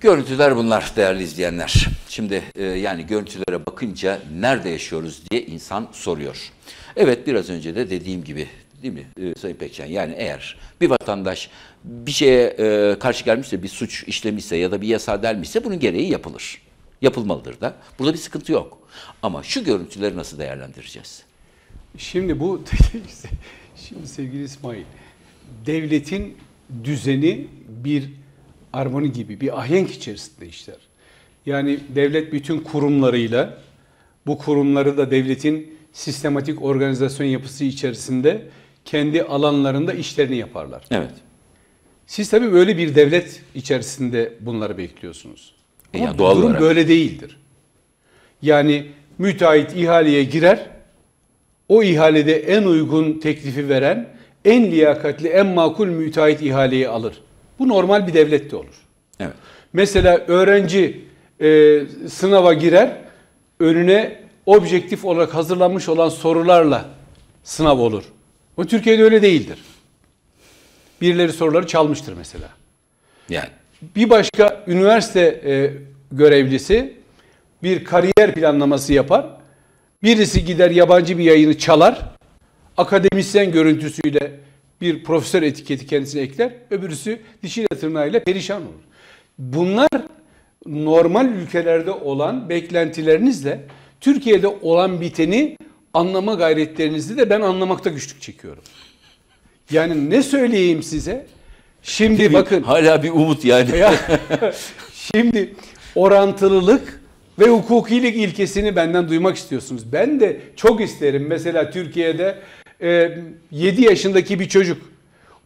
Görüntüler bunlar değerli izleyenler. Şimdi e, yani görüntülere bakınca nerede yaşıyoruz diye insan soruyor. Evet biraz önce de dediğim gibi değil mi e, Sayın Pekcan? Yani eğer bir vatandaş bir şeye e, karşı gelmişse, bir suç işlemişse ya da bir yasa delmişse bunun gereği yapılır. Yapılmalıdır da. Burada bir sıkıntı yok. Ama şu görüntüleri nasıl değerlendireceğiz? Şimdi bu, şimdi sevgili İsmail, devletin düzeni bir armoni gibi bir ahenk içerisinde işler. Yani devlet bütün kurumlarıyla bu kurumları da devletin sistematik organizasyon yapısı içerisinde kendi alanlarında işlerini yaparlar. Evet. Siz tabii böyle bir devlet içerisinde bunları bekliyorsunuz. E ya, doğal durum olarak. böyle değildir. Yani müteahhit ihaleye girer, o ihalede en uygun teklifi veren, en liyakatli, en makul müteahhit ihaleyi alır. Bu normal bir devlette de olur. Evet. Mesela öğrenci e, sınava girer, önüne objektif olarak hazırlanmış olan sorularla sınav olur. Bu Türkiye'de öyle değildir. Birileri soruları çalmıştır mesela. Yani. Bir başka üniversite e, görevlisi bir kariyer planlaması yapar. Birisi gider yabancı bir yayını çalar. Akademisyen görüntüsüyle bir profesör etiketi kendisine ekler, öbürüsü dişiyle tırnağıyla perişan olur. Bunlar normal ülkelerde olan beklentilerinizle Türkiye'de olan biteni anlama gayretlerinizi de ben anlamakta güçlük çekiyorum. Yani ne söyleyeyim size? Şimdi bir, bakın. Hala bir umut yani. Ya, şimdi orantılılık ve hukukilik ilkesini benden duymak istiyorsunuz. Ben de çok isterim. Mesela Türkiye'de e, ee, 7 yaşındaki bir çocuk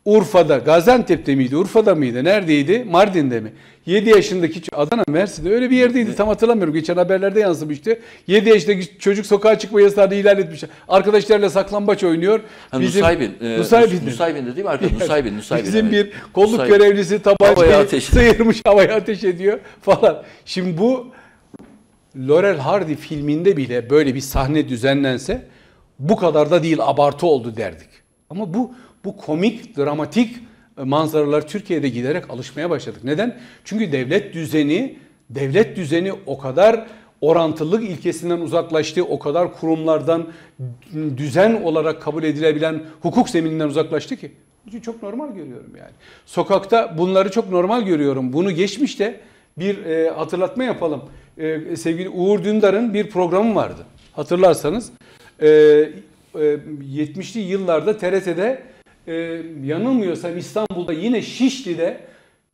Urfa'da, Gaziantep'te miydi, Urfa'da mıydı, neredeydi, Mardin'de mi? 7 yaşındaki Adana, Mersin'de öyle bir yerdeydi tam hatırlamıyorum. Geçen haberlerde yansımıştı. 7 yaşındaki çocuk sokağa çıkma yasağını ilan etmiş. Arkadaşlarla saklambaç oynuyor. bizim, Nusaybin. E, Nusaybin. Nusaybin'de değil mi? Arkadaş, Nusaybin, Nusaybin. Bizim bir kolluk Nusaybin. görevlisi tabancayı sıyırmış havaya ateş ediyor falan. Şimdi bu Laurel Hardy filminde bile böyle bir sahne düzenlense bu kadar da değil abartı oldu derdik. Ama bu bu komik, dramatik manzaralar Türkiye'de giderek alışmaya başladık. Neden? Çünkü devlet düzeni, devlet düzeni o kadar orantılılık ilkesinden uzaklaştı, o kadar kurumlardan düzen olarak kabul edilebilen hukuk zemininden uzaklaştı ki. Çünkü çok normal görüyorum yani. Sokakta bunları çok normal görüyorum. Bunu geçmişte bir e, hatırlatma yapalım. E, sevgili Uğur Dündar'ın bir programı vardı. Hatırlarsanız ee, e, 70'li yıllarda TRT'de e, yanılmıyorsam İstanbul'da yine Şişli'de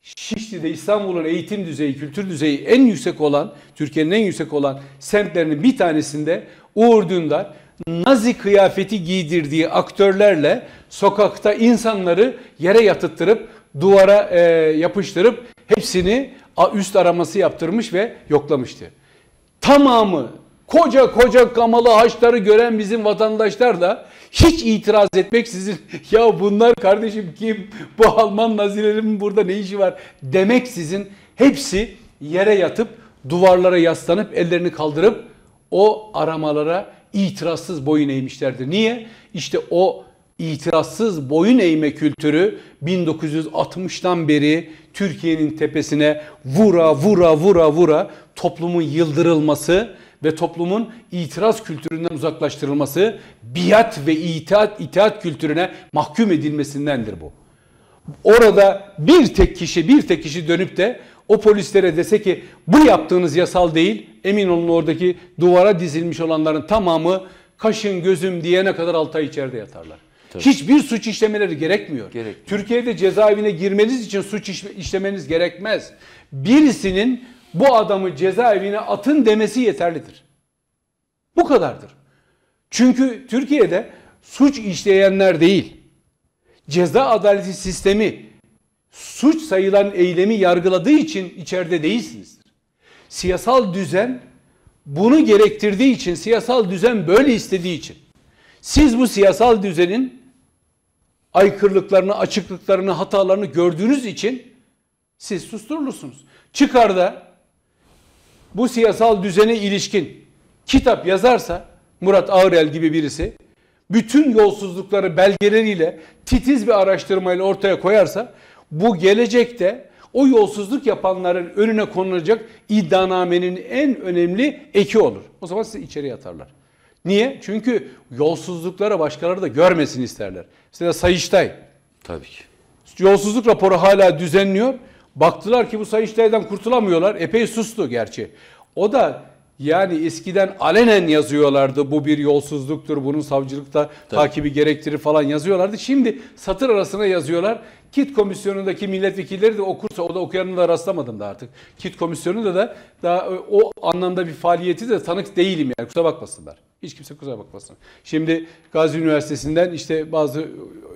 Şişli'de İstanbul'un eğitim düzeyi, kültür düzeyi en yüksek olan, Türkiye'nin en yüksek olan semtlerinin bir tanesinde Uğur Dündar Nazi kıyafeti giydirdiği aktörlerle sokakta insanları yere yatıttırıp duvara e, yapıştırıp hepsini üst araması yaptırmış ve yoklamıştı. Tamamı koca koca kamalı haçları gören bizim vatandaşlar da hiç itiraz etmek sizin ya bunlar kardeşim kim bu Alman nazilerin burada ne işi var demek sizin hepsi yere yatıp duvarlara yaslanıp ellerini kaldırıp o aramalara itirazsız boyun eğmişlerdi Niye? İşte o itirazsız boyun eğme kültürü 1960'tan beri Türkiye'nin tepesine vura vura vura vura toplumun yıldırılması ve toplumun itiraz kültüründen uzaklaştırılması, biat ve itaat, itaat kültürüne mahkum edilmesindendir bu. Orada bir tek kişi, bir tek kişi dönüp de o polislere dese ki bu yaptığınız yasal değil, emin olun oradaki duvara dizilmiş olanların tamamı kaşın gözüm diyene kadar 6 ay içeride yatarlar. Tabii. Hiçbir suç işlemeleri gerekmiyor. gerekmiyor. Türkiye'de cezaevine girmeniz için suç işlemeniz gerekmez. Birisinin bu adamı cezaevine atın demesi yeterlidir. Bu kadardır. Çünkü Türkiye'de suç işleyenler değil, ceza adaleti sistemi suç sayılan eylemi yargıladığı için içeride değilsinizdir. Siyasal düzen bunu gerektirdiği için, siyasal düzen böyle istediği için siz bu siyasal düzenin aykırılıklarını, açıklıklarını, hatalarını gördüğünüz için siz susturulursunuz. da bu siyasal düzene ilişkin kitap yazarsa Murat Ağrel gibi birisi bütün yolsuzlukları belgeleriyle titiz bir araştırmayla ortaya koyarsa bu gelecekte o yolsuzluk yapanların önüne konulacak iddianamenin en önemli eki olur. O zaman sizi içeri yatarlar. Niye? Çünkü yolsuzluklara başkaları da görmesin isterler. Mesela Sayıştay. Tabii ki. Yolsuzluk raporu hala düzenliyor. Baktılar ki bu Sayıştay'dan kurtulamıyorlar. Epey sustu gerçi. O da yani eskiden alenen yazıyorlardı bu bir yolsuzluktur bunun savcılıkta Tabii. takibi gerektirir falan yazıyorlardı. Şimdi satır arasına yazıyorlar. Kit komisyonundaki milletvekilleri de okursa o da okuyanını da rastlamadım da artık. Kit komisyonunda da daha e, o anlamda bir faaliyeti de tanık değilim yani kusura bakmasınlar. Hiç kimse kusura bakmasın. Şimdi Gazi Üniversitesi'nden işte bazı e,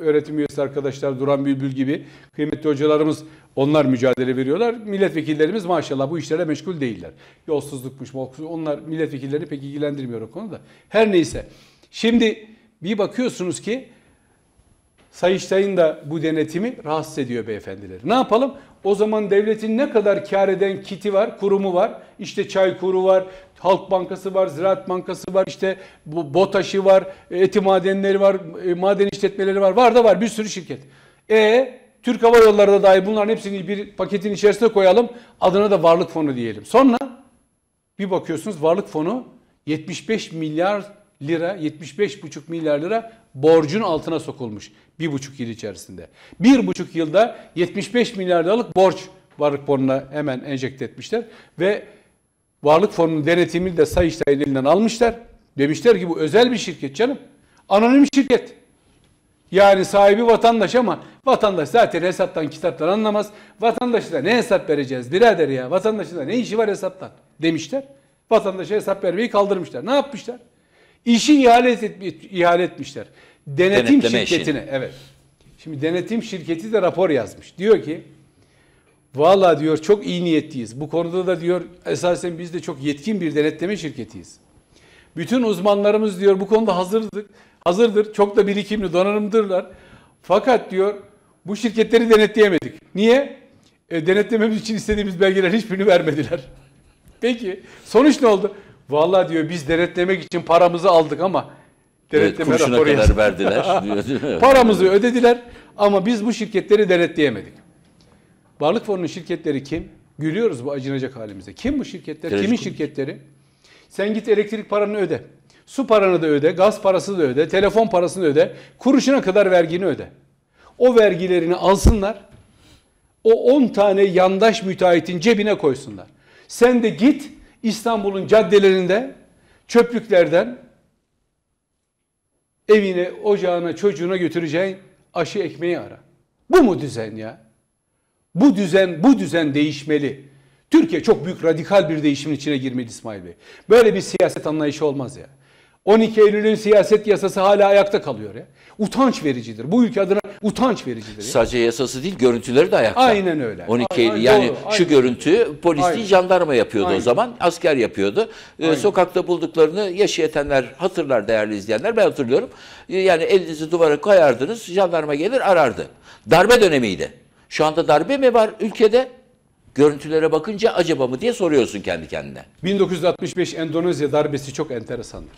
öğretim üyesi arkadaşlar Duran Bülbül gibi kıymetli hocalarımız onlar mücadele veriyorlar. Milletvekillerimiz maşallah bu işlere meşgul değiller. Yolsuzlukmuş, onlar milletvekillerini pek ilgilendirmiyor o konuda. Her neyse. Şimdi bir bakıyorsunuz ki Sayıştay'ın da bu denetimi rahatsız ediyor beyefendileri. Ne yapalım? O zaman devletin ne kadar kar eden kiti var, kurumu var. İşte Çaykuru var, Halk Bankası var, Ziraat Bankası var, işte bu BOTAŞ'ı var, e, eti madenleri var, e, maden işletmeleri var. Var da var bir sürü şirket. E Türk Hava Yolları da dahi bunların hepsini bir paketin içerisine koyalım. Adına da varlık fonu diyelim. Sonra bir bakıyorsunuz varlık fonu 75 milyar lira, 75,5 milyar lira borcun altına sokulmuş. Bir buçuk yıl içerisinde. Bir buçuk yılda 75 milyar liralık borç varlık fonuna hemen enjekte etmişler. Ve varlık fonunun denetimini de Sayıştay'ın elinden almışlar. Demişler ki bu özel bir şirket canım. Anonim şirket. Yani sahibi vatandaş ama vatandaş zaten hesaptan kitaptan anlamaz. Vatandaşına ne hesap vereceğiz birader ya vatandaşına ne işi var hesaptan demişler. Vatandaşa hesap vermeyi kaldırmışlar. Ne yapmışlar? İşi ihale, et, ihale etmişler. Denetim Denetleme şirketine. Işini. Evet. Şimdi denetim şirketi de rapor yazmış. Diyor ki valla diyor çok iyi niyetliyiz. Bu konuda da diyor esasen biz de çok yetkin bir denetleme şirketiyiz. Bütün uzmanlarımız diyor bu konuda hazırdık hazırdır. Çok da birikimli donanımdırlar. Fakat diyor bu şirketleri denetleyemedik. Niye? E, denetlememiz için istediğimiz belgeler hiçbirini vermediler. Peki sonuç ne oldu? Valla diyor biz denetlemek için paramızı aldık ama denetleme evet, raporu kadar verdiler. Paramızı ödediler ama biz bu şirketleri denetleyemedik. Varlık fonunun şirketleri kim? Gülüyoruz bu acınacak halimize. Kim bu şirketler? Trajik Kimin şirketleri? Sen git elektrik paranı öde. Su paranı da öde, gaz parasını da öde, telefon parasını da öde, kuruşuna kadar vergini öde. O vergilerini alsınlar, o 10 tane yandaş müteahhitin cebine koysunlar. Sen de git İstanbul'un caddelerinde, çöplüklerden evine, ocağına, çocuğuna götüreceğin aşı ekmeği ara. Bu mu düzen ya? Bu düzen, bu düzen değişmeli. Türkiye çok büyük radikal bir değişimin içine girmedi İsmail Bey. Böyle bir siyaset anlayışı olmaz ya. 12 Eylül'ün siyaset yasası hala ayakta kalıyor ya. Utanç vericidir. Bu ülke adına utanç vericidir. Ya. Sadece yasası değil görüntüleri de ayakta. Aynen öyle. 12 Eylül yani doğru, şu aynen. görüntü polis aynen. değil jandarma yapıyordu aynen. o zaman. Asker yapıyordu. Ee, sokakta bulduklarını yaşayatenler hatırlar değerli izleyenler. Ben hatırlıyorum. Ee, yani elinizi duvara koyardınız jandarma gelir arardı. Darbe dönemiydi. Şu anda darbe mi var ülkede? görüntülere bakınca acaba mı diye soruyorsun kendi kendine. 1965 Endonezya darbesi çok enteresandır.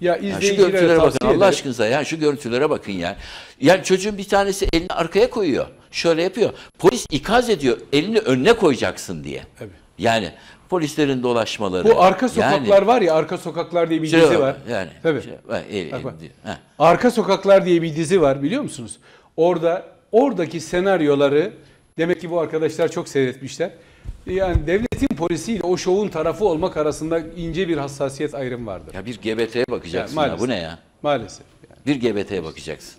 Ya yani şu görüntülere bakın Allah ederim. aşkınıza ya şu görüntülere bakın ya. Yani çocuğun bir tanesi elini arkaya koyuyor. Şöyle yapıyor. Polis ikaz ediyor. Elini önüne koyacaksın diye. Evet. Yani polislerin dolaşmaları. Bu arka sokaklar yani, var ya arka sokaklar diye bir şey dizi var. Yani. Tabii. Şey, e, e, Arka sokaklar diye bir dizi var biliyor musunuz? Orada oradaki senaryoları demek ki bu arkadaşlar çok seyretmişler. Yani devlet devletin polisiyle o şovun tarafı olmak arasında ince bir hassasiyet ayrım vardır. Ya bir GBT'ye bakacaksın yani ya bu ne ya? Maalesef. Yani. Bir GBT'ye bakacaksın.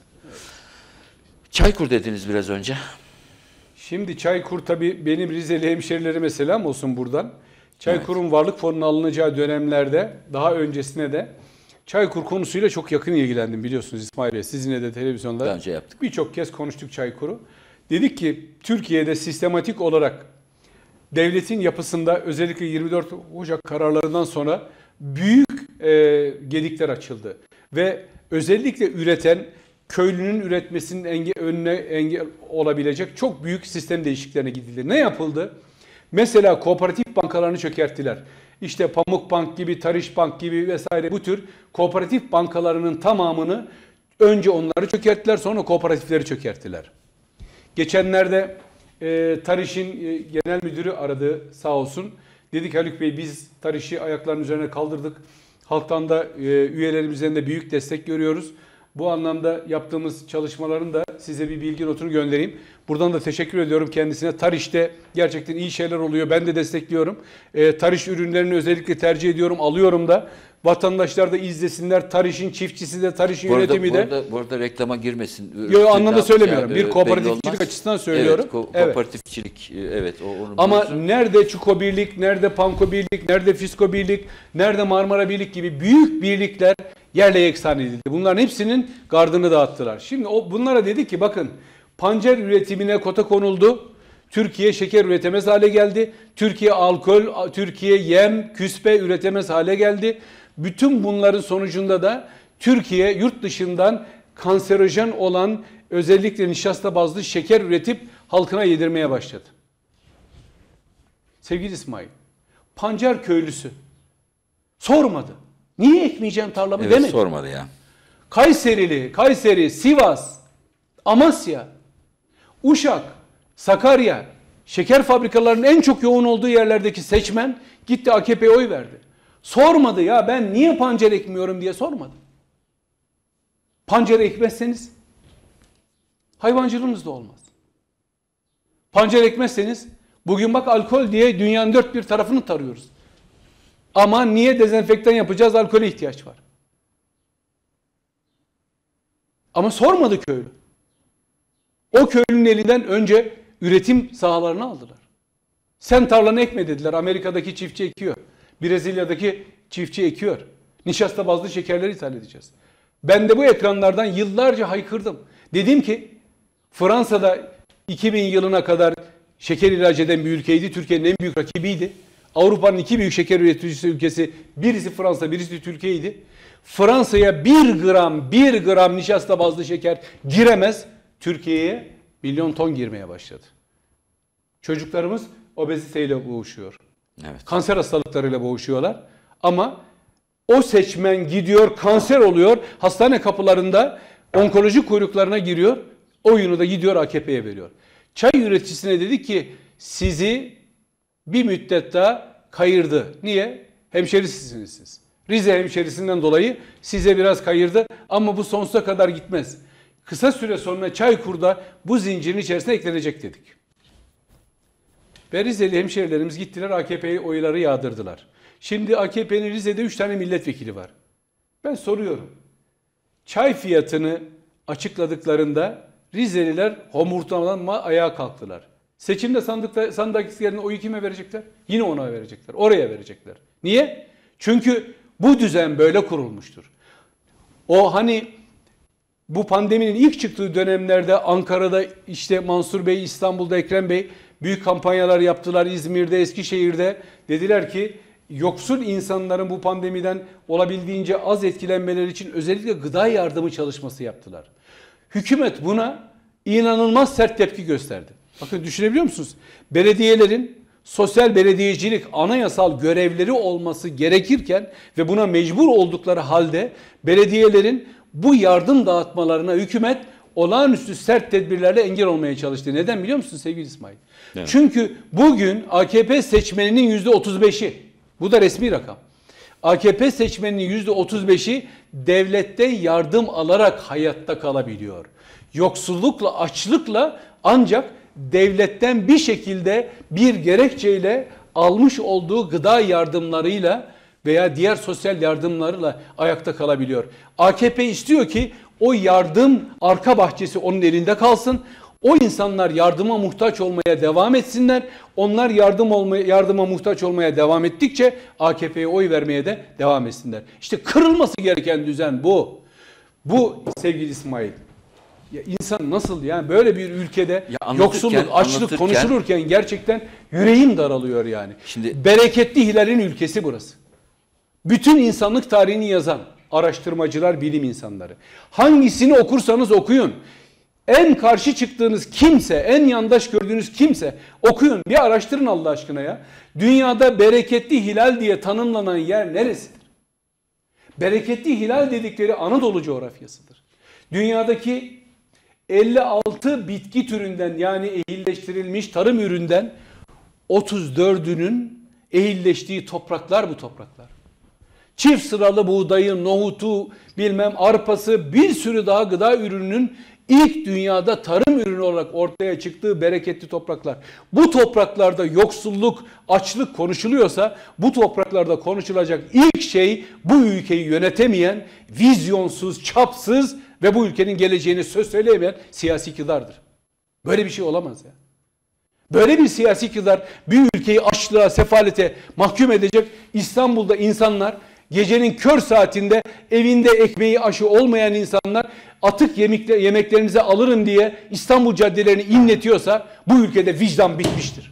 Çaykur dediniz biraz önce. Şimdi Çaykur tabii benim Rizeli hemşerilerime selam olsun buradan. Çaykur'un evet. varlık fonuna alınacağı dönemlerde daha öncesine de Çaykur konusuyla çok yakın ilgilendim biliyorsunuz İsmail Bey. Sizinle de televizyonda birçok kez konuştuk Çaykur'u. Dedik ki Türkiye'de sistematik olarak devletin yapısında özellikle 24 Ocak kararlarından sonra büyük e, gedikler açıldı. Ve özellikle üreten köylünün üretmesinin enge, önüne engel olabilecek çok büyük sistem değişikliklerine gidildi. Ne yapıldı? Mesela kooperatif bankalarını çökerttiler. İşte Pamuk Bank gibi, Tarış Bank gibi vesaire bu tür kooperatif bankalarının tamamını önce onları çökerttiler sonra kooperatifleri çökerttiler. Geçenlerde e, Tariş'in e, genel müdürü aradı sağ olsun. Dedik Haluk Bey biz Tariş'i ayaklarının üzerine kaldırdık. Halktan da e, üyelerimizden de büyük destek görüyoruz. Bu anlamda yaptığımız çalışmaların da size bir bilgi notunu göndereyim. Buradan da teşekkür ediyorum kendisine. Tariş'te gerçekten iyi şeyler oluyor. Ben de destekliyorum. E, Tariş ürünlerini özellikle tercih ediyorum. Alıyorum da. Vatandaşlar da izlesinler. tarışın çiftçisi de, Tariş'in arada, yönetimi Bu arada, bu arada reklama girmesin. Yok anlamda söylemiyorum. Bir kooperatifçilik açısından söylüyorum. Evet, ko kooperatifçilik e, evet. o, onun Ama konusu. nerede Çuko Birlik, nerede Panko Birlik, nerede Fisko Birlik, nerede Marmara Birlik gibi büyük birlikler yerle yeksan edildi. Bunların hepsinin gardını dağıttılar. Şimdi o bunlara dedi ki bakın pancar üretimine kota konuldu. Türkiye şeker üretemez hale geldi. Türkiye alkol, Türkiye yem, küspe üretemez hale geldi. Bütün bunların sonucunda da Türkiye yurt dışından kanserojen olan özellikle nişasta bazlı şeker üretip halkına yedirmeye başladı. Sevgili İsmail, pancar köylüsü sormadı. Niye ekmeyeceğim tarlamı evet, demedi. sormadı ya. Kayserili, Kayseri, Sivas, Amasya, Uşak, Sakarya, şeker fabrikalarının en çok yoğun olduğu yerlerdeki seçmen gitti AKP'ye oy verdi. Sormadı ya ben niye pancar ekmiyorum diye sormadı. Pancar ekmezseniz hayvancılığınız da olmaz. Pancar ekmezseniz bugün bak alkol diye dünyanın dört bir tarafını tarıyoruz. Ama niye dezenfektan yapacağız alkole ihtiyaç var. Ama sormadı köylü. O köylünün elinden önce üretim sahalarını aldılar. Sen tarlanı ekme dediler. Amerika'daki çiftçi ekiyor. Brezilya'daki çiftçi ekiyor. Nişasta bazlı şekerleri ithal edeceğiz. Ben de bu ekranlardan yıllarca haykırdım. Dedim ki Fransa'da 2000 yılına kadar şeker ihraç eden bir ülkeydi. Türkiye'nin en büyük rakibiydi. Avrupa'nın iki büyük şeker üreticisi ülkesi birisi Fransa birisi Türkiye'ydi. Fransa'ya bir gram bir gram nişasta bazlı şeker giremez. Türkiye'ye milyon ton girmeye başladı. Çocuklarımız obeziteyle boğuşuyor. Evet. Kanser hastalıklarıyla boğuşuyorlar. Ama o seçmen gidiyor, kanser oluyor. Hastane kapılarında onkoloji kuyruklarına giriyor. Oyunu da gidiyor AKP'ye veriyor. Çay üreticisine dedi ki sizi bir müddet daha kayırdı. Niye? Hemşerisisiniz siz. Rize hemşerisinden dolayı size biraz kayırdı ama bu sonsuza kadar gitmez. Kısa süre sonra çay kurda bu zincirin içerisine eklenecek dedik. Ve Rizeli hemşerilerimiz gittiler AKP'ye oyları yağdırdılar. Şimdi AKP'nin Rize'de 3 tane milletvekili var. Ben soruyorum. Çay fiyatını açıkladıklarında Rizeliler homurtlama ayağa kalktılar. Seçimde sandıkta, sandık yerine oyu kime verecekler? Yine ona verecekler. Oraya verecekler. Niye? Çünkü bu düzen böyle kurulmuştur. O hani bu pandeminin ilk çıktığı dönemlerde Ankara'da işte Mansur Bey, İstanbul'da Ekrem Bey büyük kampanyalar yaptılar İzmir'de, Eskişehir'de. Dediler ki yoksul insanların bu pandemiden olabildiğince az etkilenmeleri için özellikle gıda yardımı çalışması yaptılar. Hükümet buna inanılmaz sert tepki gösterdi. Bakın düşünebiliyor musunuz? Belediyelerin sosyal belediyecilik anayasal görevleri olması gerekirken ve buna mecbur oldukları halde belediyelerin bu yardım dağıtmalarına hükümet olağanüstü sert tedbirlerle engel olmaya çalıştı. Neden biliyor musun sevgili İsmail? Evet. Çünkü bugün AKP seçmeninin yüzde %35'i, bu da resmi rakam. AKP seçmeninin yüzde %35'i devlette yardım alarak hayatta kalabiliyor. Yoksullukla, açlıkla ancak devletten bir şekilde bir gerekçeyle almış olduğu gıda yardımlarıyla veya diğer sosyal yardımlarıyla ayakta kalabiliyor. AKP istiyor ki o yardım arka bahçesi onun elinde kalsın. O insanlar yardıma muhtaç olmaya devam etsinler. Onlar yardım olmaya, yardıma muhtaç olmaya devam ettikçe AKP'ye oy vermeye de devam etsinler. İşte kırılması gereken düzen bu. Bu sevgili İsmail. Ya insan nasıl yani böyle bir ülkede ya yoksulluk, açlık konuşulurken gerçekten yüreğim daralıyor yani. Şimdi bereketli Hilal'in ülkesi burası. Bütün insanlık tarihini yazan araştırmacılar, bilim insanları. Hangisini okursanız okuyun. En karşı çıktığınız kimse, en yandaş gördüğünüz kimse okuyun bir araştırın Allah aşkına ya. Dünyada bereketli hilal diye tanımlanan yer neresidir? Bereketli hilal dedikleri Anadolu coğrafyasıdır. Dünyadaki 56 bitki türünden yani ehilleştirilmiş tarım üründen 34'ünün ehilleştiği topraklar bu topraklar. Çift sıralı buğdayı, nohutu, bilmem arpası bir sürü daha gıda ürününün ilk dünyada tarım ürünü olarak ortaya çıktığı bereketli topraklar. Bu topraklarda yoksulluk, açlık konuşuluyorsa bu topraklarda konuşulacak ilk şey bu ülkeyi yönetemeyen, vizyonsuz, çapsız ve bu ülkenin geleceğini söz söyleyemeyen siyasi iktidardır. Böyle bir şey olamaz ya. Böyle bir siyasi iktidar bir ülkeyi açlığa, sefalete mahkum edecek. İstanbul'da insanlar Gecenin kör saatinde evinde ekmeği aşı olmayan insanlar atık yemekler, yemeklerinize alırım diye İstanbul caddelerini inletiyorsa bu ülkede vicdan bitmiştir.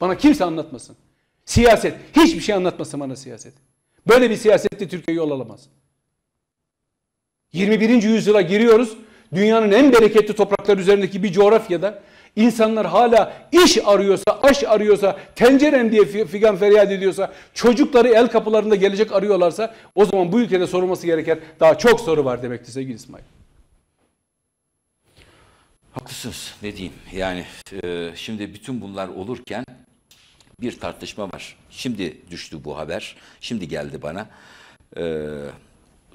Bana kimse anlatmasın. Siyaset. Hiçbir şey anlatmasın bana siyaset. Böyle bir siyasette Türkiye yol alamaz. 21. yüzyıla giriyoruz. Dünyanın en bereketli toprakları üzerindeki bir coğrafyada İnsanlar hala iş arıyorsa, aş arıyorsa, tencerem diye figan feryat ediyorsa, çocukları el kapılarında gelecek arıyorlarsa o zaman bu ülkede sorulması gereken daha çok soru var demektir sevgili İsmail. Haklısınız ne diyeyim yani e, şimdi bütün bunlar olurken bir tartışma var. Şimdi düştü bu haber, şimdi geldi bana. E,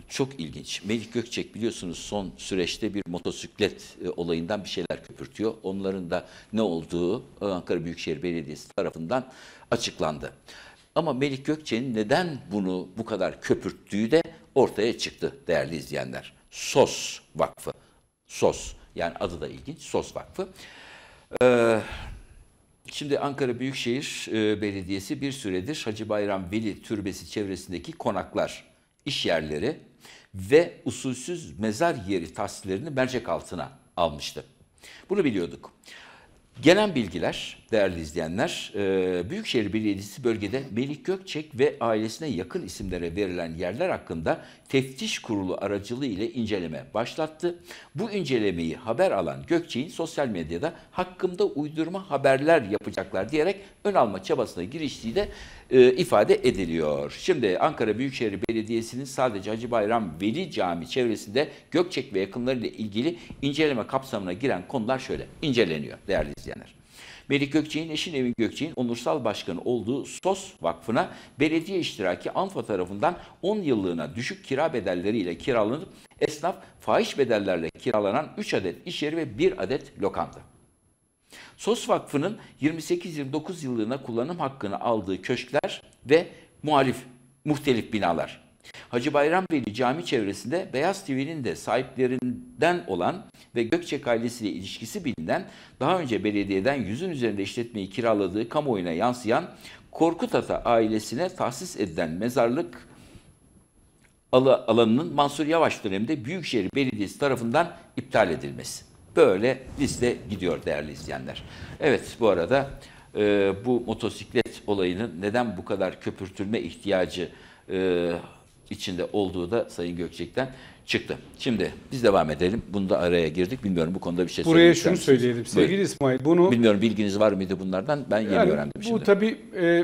çok ilginç. Melih Gökçek biliyorsunuz son süreçte bir motosiklet e, olayından bir şeyler köpürtüyor. Onların da ne olduğu e, Ankara Büyükşehir Belediyesi tarafından açıklandı. Ama Melih Gökçek'in neden bunu bu kadar köpürttüğü de ortaya çıktı değerli izleyenler. SOS Vakfı. SOS yani adı da ilginç SOS Vakfı. Ee, Şimdi Ankara Büyükşehir e, Belediyesi bir süredir Hacı Bayram Veli Türbesi çevresindeki konaklar iş yerleri ve usulsüz mezar yeri tasvirlerini mercek altına almıştı. Bunu biliyorduk. Gelen bilgiler değerli izleyenler. E, Büyükşehir Belediyesi bölgede Melik Gökçek ve ailesine yakın isimlere verilen yerler hakkında teftiş kurulu aracılığı ile inceleme başlattı. Bu incelemeyi haber alan Gökçek'in sosyal medyada hakkımda uydurma haberler yapacaklar diyerek ön alma çabasına giriştiği de e, ifade ediliyor. Şimdi Ankara Büyükşehir Belediyesi'nin sadece Hacı Bayram Veli Camii çevresinde Gökçek ve yakınlarıyla ilgili inceleme kapsamına giren konular şöyle inceleniyor değerli izleyenler. Melik Gökçe'nin eşi Nevin Gökçe'nin onursal başkanı olduğu SOS Vakfı'na belediye iştiraki ANFA tarafından 10 yıllığına düşük kira bedelleriyle kiralanıp esnaf fahiş bedellerle kiralanan 3 adet iş yeri ve 1 adet lokanta. SOS Vakfı'nın 28-29 yıllığına kullanım hakkını aldığı köşkler ve muhalif, muhtelif binalar Hacı Bayram Veli Cami çevresinde Beyaz TV'nin de sahiplerinden olan ve Gökçek ailesiyle ilişkisi bilinen daha önce belediyeden yüzün üzerinde işletmeyi kiraladığı kamuoyuna yansıyan Korkut Ata ailesine tahsis edilen mezarlık alanının Mansur Yavaş döneminde Büyükşehir Belediyesi tarafından iptal edilmesi. Böyle liste gidiyor değerli izleyenler. Evet bu arada e, bu motosiklet olayının neden bu kadar köpürtülme ihtiyacı e, içinde olduğu da Sayın Gökçek'ten çıktı. Şimdi biz devam edelim. Bunu da araya girdik. Bilmiyorum bu konuda bir şey Buraya şunu misiniz? söyleyelim sevgili Buyurun. İsmail. Bunu Bilmiyorum bilginiz var mıydı bunlardan? Ben yeni yani, öğrendim şimdi. Bu tabii e,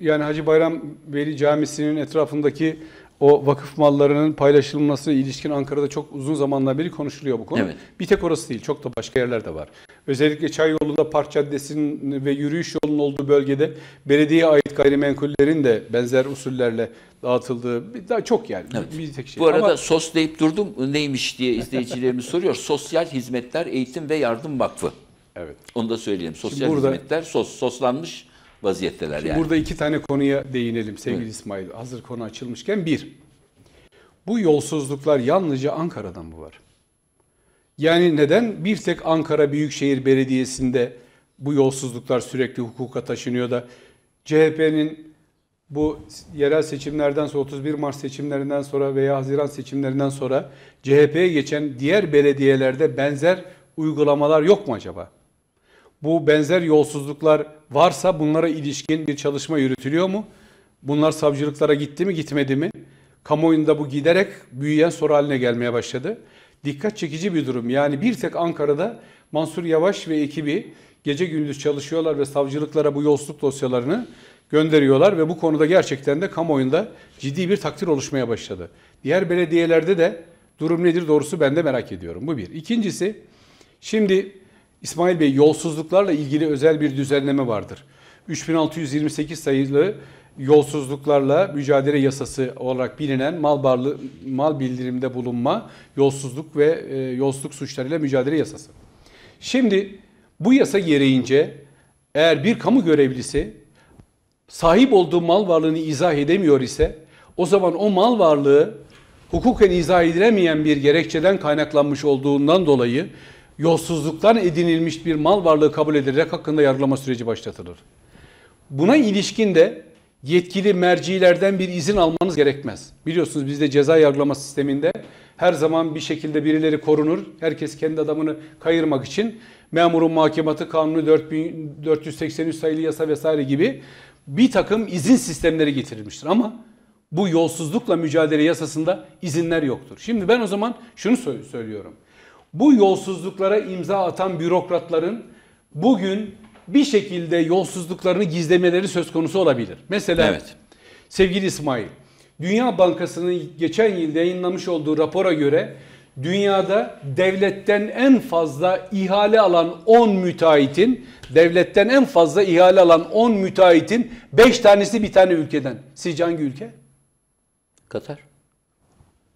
yani Hacı Bayram Veli Camisi'nin etrafındaki o vakıf mallarının paylaşılmasına ilişkin Ankara'da çok uzun zamandan beri konuşuluyor bu konu. Evet. Bir tek orası değil, çok da başka yerler de var. Özellikle Çay yolunda Park Caddesi'nin ve yürüyüş yolunun olduğu bölgede belediyeye ait gayrimenkullerin de benzer usullerle dağıtıldığı daha çok yer. evet. bir tek şey. Bu arada Ama... sos deyip durdum neymiş diye izleyicilerimiz soruyor. Sosyal Hizmetler Eğitim ve Yardım Vakfı. Evet. Onu da söyleyelim. Sosyal burada... hizmetler sos soslanmış vaziyetteler Şimdi yani. Burada iki tane konuya değinelim sevgili evet. İsmail. Hazır konu açılmışken bir, bu yolsuzluklar yalnızca Ankara'dan mı var? Yani neden bir tek Ankara Büyükşehir Belediyesi'nde bu yolsuzluklar sürekli hukuka taşınıyor da CHP'nin bu yerel seçimlerden sonra 31 Mart seçimlerinden sonra veya Haziran seçimlerinden sonra CHP'ye geçen diğer belediyelerde benzer uygulamalar yok mu acaba? bu benzer yolsuzluklar varsa bunlara ilişkin bir çalışma yürütülüyor mu? Bunlar savcılıklara gitti mi gitmedi mi? Kamuoyunda bu giderek büyüyen soru haline gelmeye başladı. Dikkat çekici bir durum. Yani bir tek Ankara'da Mansur Yavaş ve ekibi gece gündüz çalışıyorlar ve savcılıklara bu yolsuzluk dosyalarını gönderiyorlar ve bu konuda gerçekten de kamuoyunda ciddi bir takdir oluşmaya başladı. Diğer belediyelerde de durum nedir doğrusu ben de merak ediyorum. Bu bir. İkincisi şimdi İsmail Bey yolsuzluklarla ilgili özel bir düzenleme vardır. 3628 sayılı yolsuzluklarla mücadele yasası olarak bilinen mal barlı, mal bildirimde bulunma, yolsuzluk ve e, yolsuzluk suçlarıyla mücadele yasası. Şimdi bu yasa gereğince eğer bir kamu görevlisi sahip olduğu mal varlığını izah edemiyor ise o zaman o mal varlığı hukuken izah edilemeyen bir gerekçeden kaynaklanmış olduğundan dolayı yolsuzluktan edinilmiş bir mal varlığı kabul edilerek hakkında yargılama süreci başlatılır. Buna ilişkin de yetkili mercilerden bir izin almanız gerekmez. Biliyorsunuz bizde ceza yargılama sisteminde her zaman bir şekilde birileri korunur. Herkes kendi adamını kayırmak için memurun muhakematı kanunu 4483 sayılı yasa vesaire gibi bir takım izin sistemleri getirilmiştir. Ama bu yolsuzlukla mücadele yasasında izinler yoktur. Şimdi ben o zaman şunu söylüyorum bu yolsuzluklara imza atan bürokratların bugün bir şekilde yolsuzluklarını gizlemeleri söz konusu olabilir. Mesela evet. sevgili İsmail, Dünya Bankası'nın geçen yıl yayınlamış olduğu rapora göre dünyada devletten en fazla ihale alan 10 müteahhitin devletten en fazla ihale alan 10 müteahhitin 5 tanesi bir tane ülkeden. Sizce hangi ülke? Katar.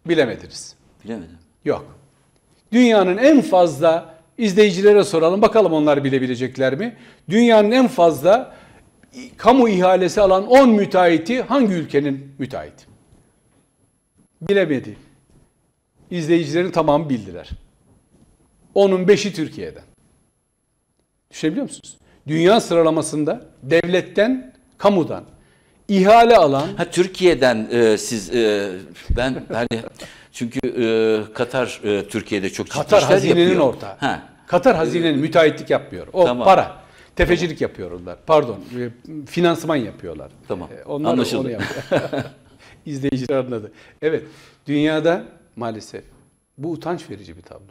Bilemediniz. Bilemedim. Yok. Dünyanın en fazla izleyicilere soralım bakalım onlar bilebilecekler mi? Dünyanın en fazla kamu ihalesi alan 10 müteahhiti hangi ülkenin müteahhit? Bilemedi. İzleyicilerin tamamı bildiler. Onun 5'i Türkiye'den. Düşünebiliyor musunuz? Dünya sıralamasında devletten, kamudan ihale alan ha Türkiye'den e, siz e, ben hani çünkü e, Katar e, Türkiye'de çok ciddi Katar işler hazinenin yapıyor. ortağı. Ha. Katar hazinenin müteahhitlik yapmıyor. O tamam. para. Tefecilik tamam. yapıyorlar. Pardon. E, finansman yapıyorlar. Tamam. E, onlar Anlaşıldı. onu yapıyor. İzleyiciler anladı. Evet. Dünyada maalesef bu utanç verici bir tablo.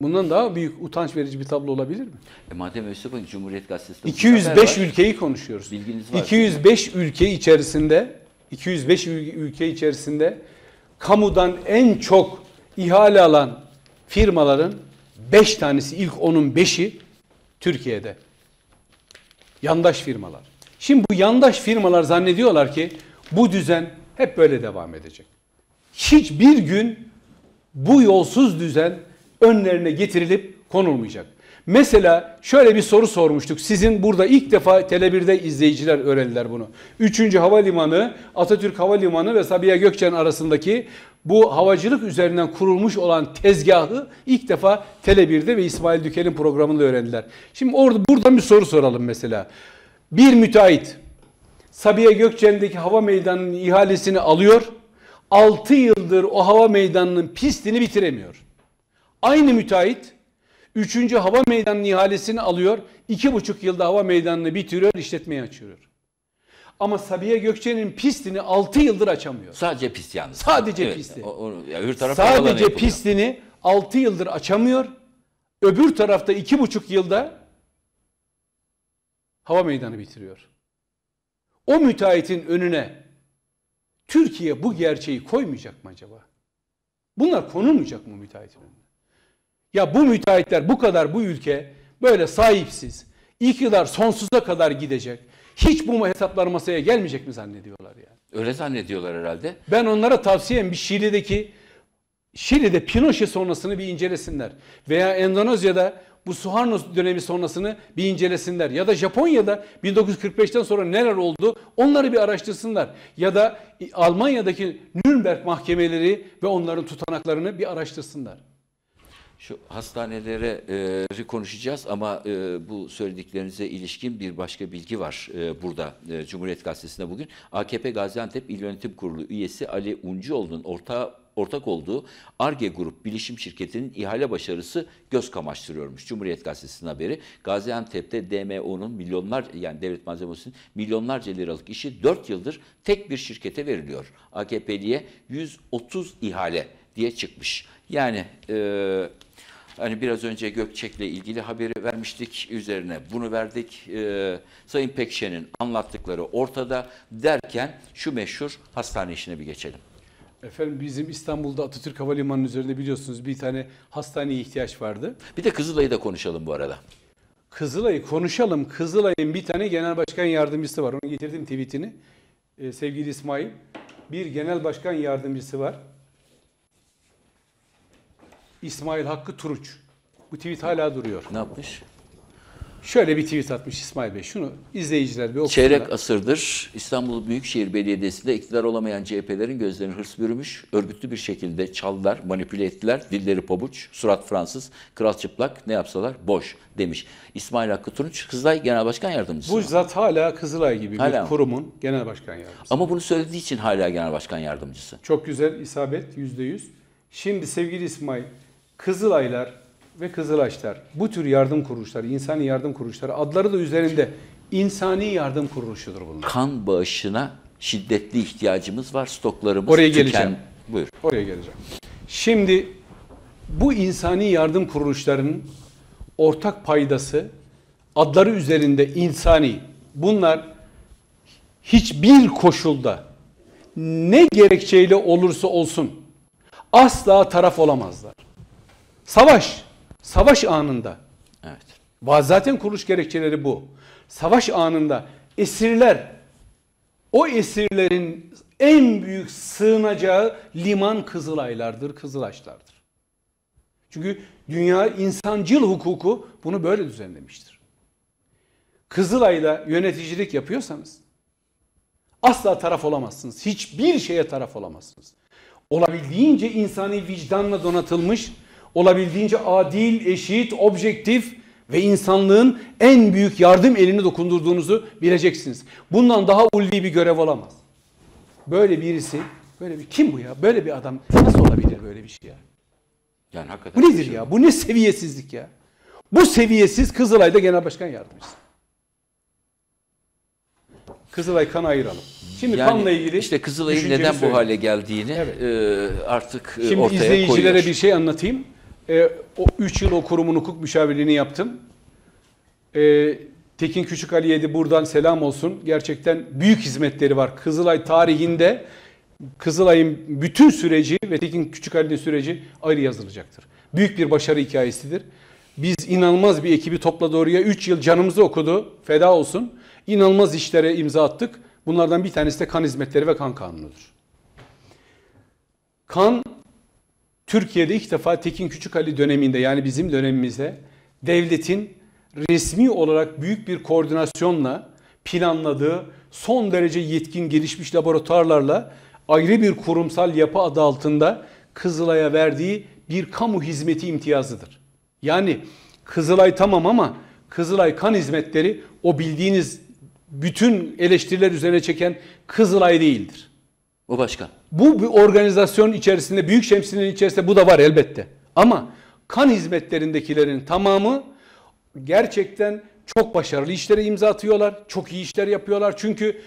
Bundan daha büyük utanç verici bir tablo olabilir mi? E madem öyle Bakın Cumhuriyet Gazetesi'nde 205 ülkeyi konuşuyoruz. Bilginiz var. 205 ülke içerisinde 205 ülke içerisinde kamudan en çok ihale alan firmaların 5 tanesi ilk onun 5'i Türkiye'de. Yandaş firmalar. Şimdi bu yandaş firmalar zannediyorlar ki bu düzen hep böyle devam edecek. Hiçbir gün bu yolsuz düzen önlerine getirilip konulmayacak. Mesela şöyle bir soru sormuştuk. Sizin burada ilk defa Tele1'de izleyiciler öğrendiler bunu. 3. Havalimanı, Atatürk Havalimanı ve Sabiha Gökçen arasındaki bu havacılık üzerinden kurulmuş olan tezgahı ilk defa Tele1'de ve İsmail Dükel'in programında öğrendiler. Şimdi orada buradan bir soru soralım mesela. Bir müteahhit Sabiha Gökçen'deki hava meydanının ihalesini alıyor. 6 yıldır o hava meydanının pistini bitiremiyor. Aynı müteahhit Üçüncü hava meydanının ihalesini alıyor. iki buçuk yılda hava meydanını bitiriyor, işletmeyi açıyor. Ama Sabiha Gökçen'in pistini 6 yıldır açamıyor. Sadece pist yalnız. Sadece evet, pisti. O, o, ya öbür Sadece pistini 6 yıldır açamıyor. Öbür tarafta iki buçuk yılda hava meydanı bitiriyor. O müteahhitin önüne Türkiye bu gerçeği koymayacak mı acaba? Bunlar konulmayacak mı müteahhitin önüne? Ya bu müteahhitler bu kadar bu ülke böyle sahipsiz, iktidar sonsuza kadar gidecek. Hiç bu hesaplar masaya gelmeyecek mi zannediyorlar yani? Öyle zannediyorlar herhalde. Ben onlara tavsiyem bir Şili'deki Şili'de Pinochet sonrasını bir incelesinler. Veya Endonezya'da bu Suharno dönemi sonrasını bir incelesinler. Ya da Japonya'da 1945'ten sonra neler oldu onları bir araştırsınlar. Ya da Almanya'daki Nürnberg mahkemeleri ve onların tutanaklarını bir araştırsınlar. Şu hastanelere e, konuşacağız ama e, bu söylediklerinize ilişkin bir başka bilgi var e, burada e, Cumhuriyet Gazetesi'nde bugün. AKP Gaziantep İl Yönetim Kurulu üyesi Ali Uncuoğlu'nun ortağı ortak olduğu ARGE Grup Bilişim Şirketi'nin ihale başarısı göz kamaştırıyormuş. Cumhuriyet Gazetesi'nin haberi. Gaziantep'te DMO'nun milyonlar yani devlet malzemesinin milyonlarca liralık işi 4 yıldır tek bir şirkete veriliyor. AKP'liye 130 ihale diye çıkmış. Yani e, Hani biraz önce Gökçek'le ilgili haberi vermiştik, üzerine bunu verdik. Ee, Sayın Pekşen'in anlattıkları ortada derken şu meşhur hastane işine bir geçelim. Efendim bizim İstanbul'da Atatürk Havalimanı'nın üzerinde biliyorsunuz bir tane hastaneye ihtiyaç vardı. Bir de Kızılay'ı da konuşalım bu arada. Kızılay'ı konuşalım. Kızılay'ın bir tane genel başkan yardımcısı var. Onu getirdim tweetini. Ee, sevgili İsmail. Bir genel başkan yardımcısı var. İsmail Hakkı Turuç. Bu tweet hala duruyor. Ne yapmış? Şöyle bir tweet atmış İsmail Bey. Şunu izleyiciler bir okusunlar. Çeyrek asırdır İstanbul Büyükşehir Belediyesi'nde iktidar olamayan CHP'lerin gözlerini hırs bürümüş, örgütlü bir şekilde çaldılar, manipüle ettiler, dilleri pabuç, surat Fransız, kral çıplak, ne yapsalar boş demiş. İsmail Hakkı Tunç, Kızılay Genel Başkan Yardımcısı. Bu zat hala Kızılay gibi hala. bir kurumun genel başkan yardımcısı. Ama bunu söylediği için hala genel başkan yardımcısı. Çok güzel isabet, yüzde yüz. Şimdi sevgili İsmail, Kızılaylar ve Kızılaçlar bu tür yardım kuruluşları, insani yardım kuruluşları adları da üzerinde insani yardım kuruluşudur bunlar. Kan bağışına şiddetli ihtiyacımız var. Stoklarımız Oraya tüken... geleceğim. Buyur. Oraya geleceğim. Şimdi bu insani yardım kuruluşlarının ortak paydası adları üzerinde insani. Bunlar hiçbir koşulda ne gerekçeyle olursa olsun asla taraf olamazlar. Savaş. Savaş anında. Evet. Zaten kuruluş gerekçeleri bu. Savaş anında esirler, o esirlerin en büyük sığınacağı liman Kızılaylardır, Kızılaçlardır. Çünkü dünya insancıl hukuku bunu böyle düzenlemiştir. Kızılay'da yöneticilik yapıyorsanız asla taraf olamazsınız. Hiçbir şeye taraf olamazsınız. Olabildiğince insani vicdanla donatılmış olabildiğince adil, eşit, objektif ve insanlığın en büyük yardım elini dokundurduğunuzu bileceksiniz. Bundan daha ulvi bir görev olamaz. Böyle birisi, böyle bir kim bu ya? Böyle bir adam nasıl olabilir böyle bir şey ya? Yani hakikaten. Bu nedir şey ya? Bu ne seviyesizlik ya? Bu seviyesiz Kızılay'da genel başkan yardımcısı. Kızılay kan ayıralım. Şimdi yani kanla ilgili işte Kızılay'ın neden söyleyeyim. bu hale geldiğini evet. e, artık e, Şimdi ortaya koyuyor. Şimdi izleyicilere bir şey anlatayım. E, o 3 yıl o kurumun hukuk müşavirliğini yaptım. E, Tekin Küçük Ali'ye de buradan selam olsun. Gerçekten büyük hizmetleri var. Kızılay tarihinde Kızılay'ın bütün süreci ve Tekin Küçük Ali'nin süreci ayrı yazılacaktır. Büyük bir başarı hikayesidir. Biz inanılmaz bir ekibi topladı oraya. 3 yıl canımızı okudu. Feda olsun. İnanılmaz işlere imza attık. Bunlardan bir tanesi de kan hizmetleri ve kan kanunudur. Kan Türkiye'de ilk defa Tekin Küçük Ali döneminde yani bizim dönemimizde devletin resmi olarak büyük bir koordinasyonla planladığı son derece yetkin gelişmiş laboratuvarlarla ayrı bir kurumsal yapı adı altında Kızılay'a verdiği bir kamu hizmeti imtiyazıdır. Yani Kızılay tamam ama Kızılay kan hizmetleri o bildiğiniz bütün eleştiriler üzerine çeken Kızılay değildir. Bu başkan. Bu bir organizasyon içerisinde, büyük şemsiyenin içerisinde bu da var elbette. Ama kan hizmetlerindekilerin tamamı gerçekten çok başarılı işlere imza atıyorlar. Çok iyi işler yapıyorlar. Çünkü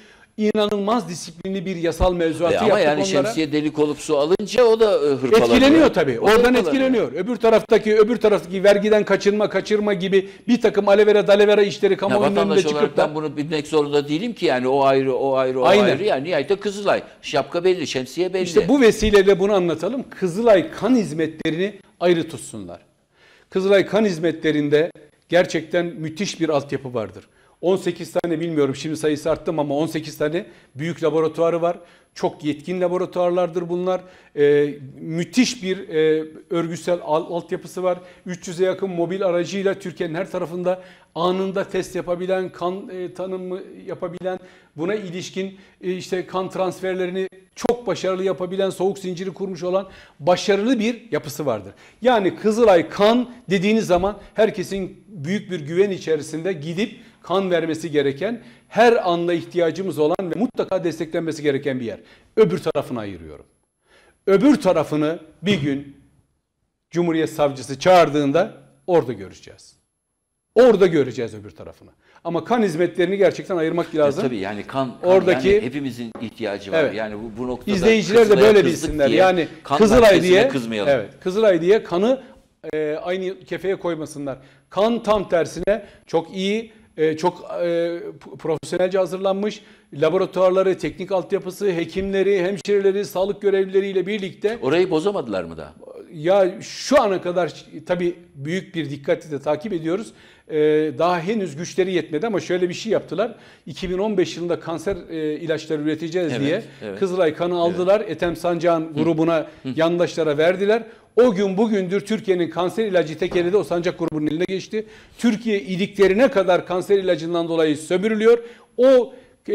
inanılmaz disiplinli bir yasal mevzuatı e ama yani onlara. şemsiye delik olup su alınca o da e, hırpalanıyor. Etkileniyor tabii. O Oradan etkileniyor. Öbür taraftaki öbür taraftaki vergiden kaçınma kaçırma gibi bir takım alevera dalevera işleri kamuoyunun önünde çıkıp olarak ben bunu bilmek zorunda değilim ki yani o ayrı o ayrı o Aynen. ayrı yani nihayet Kızılay. Şapka belli, şemsiye belli. İşte bu vesileyle bunu anlatalım. Kızılay kan hizmetlerini ayrı tutsunlar. Kızılay kan hizmetlerinde gerçekten müthiş bir altyapı vardır. 18 tane bilmiyorum şimdi sayısı arttım ama 18 tane büyük laboratuvarı var. Çok yetkin laboratuvarlardır bunlar. Ee, müthiş bir e, örgütsel altyapısı var. 300'e yakın mobil aracıyla Türkiye'nin her tarafında anında test yapabilen, kan e, tanımı yapabilen, buna ilişkin e, işte kan transferlerini çok başarılı yapabilen, soğuk zinciri kurmuş olan başarılı bir yapısı vardır. Yani Kızılay kan dediğiniz zaman herkesin büyük bir güven içerisinde gidip kan vermesi gereken, her anla ihtiyacımız olan ve mutlaka desteklenmesi gereken bir yer. Öbür tarafını ayırıyorum. Öbür tarafını bir gün Cumhuriyet Savcısı çağırdığında orada göreceğiz. Orada göreceğiz öbür tarafını. Ama kan hizmetlerini gerçekten ayırmak lazım. E, tabii yani kan, kan Oradaki yani hepimizin ihtiyacı var. Evet. Yani bu, bu noktada izleyiciler de böyle bilsinler. Diye, yani Kızılay diye kızmayalım. Evet. Kızılay diye kanı e, aynı kefeye koymasınlar. Kan tam tersine çok iyi ee, çok e, profesyonelce hazırlanmış laboratuvarları, teknik altyapısı, hekimleri, hemşireleri, sağlık görevlileriyle birlikte. Orayı bozamadılar mı da? Ya şu ana kadar tabii büyük bir dikkatle de takip ediyoruz. Ee, daha henüz güçleri yetmedi ama şöyle bir şey yaptılar. 2015 yılında kanser e, ilaçları üreteceğiz evet, diye evet. Kızılay kanı aldılar. Evet. Etem sancağın grubuna Hı. yandaşlara verdiler. O gün bugündür Türkiye'nin kanser ilacı tekeli de o sancak grubunun eline geçti. Türkiye iliklerine kadar kanser ilacından dolayı sömürülüyor. O e,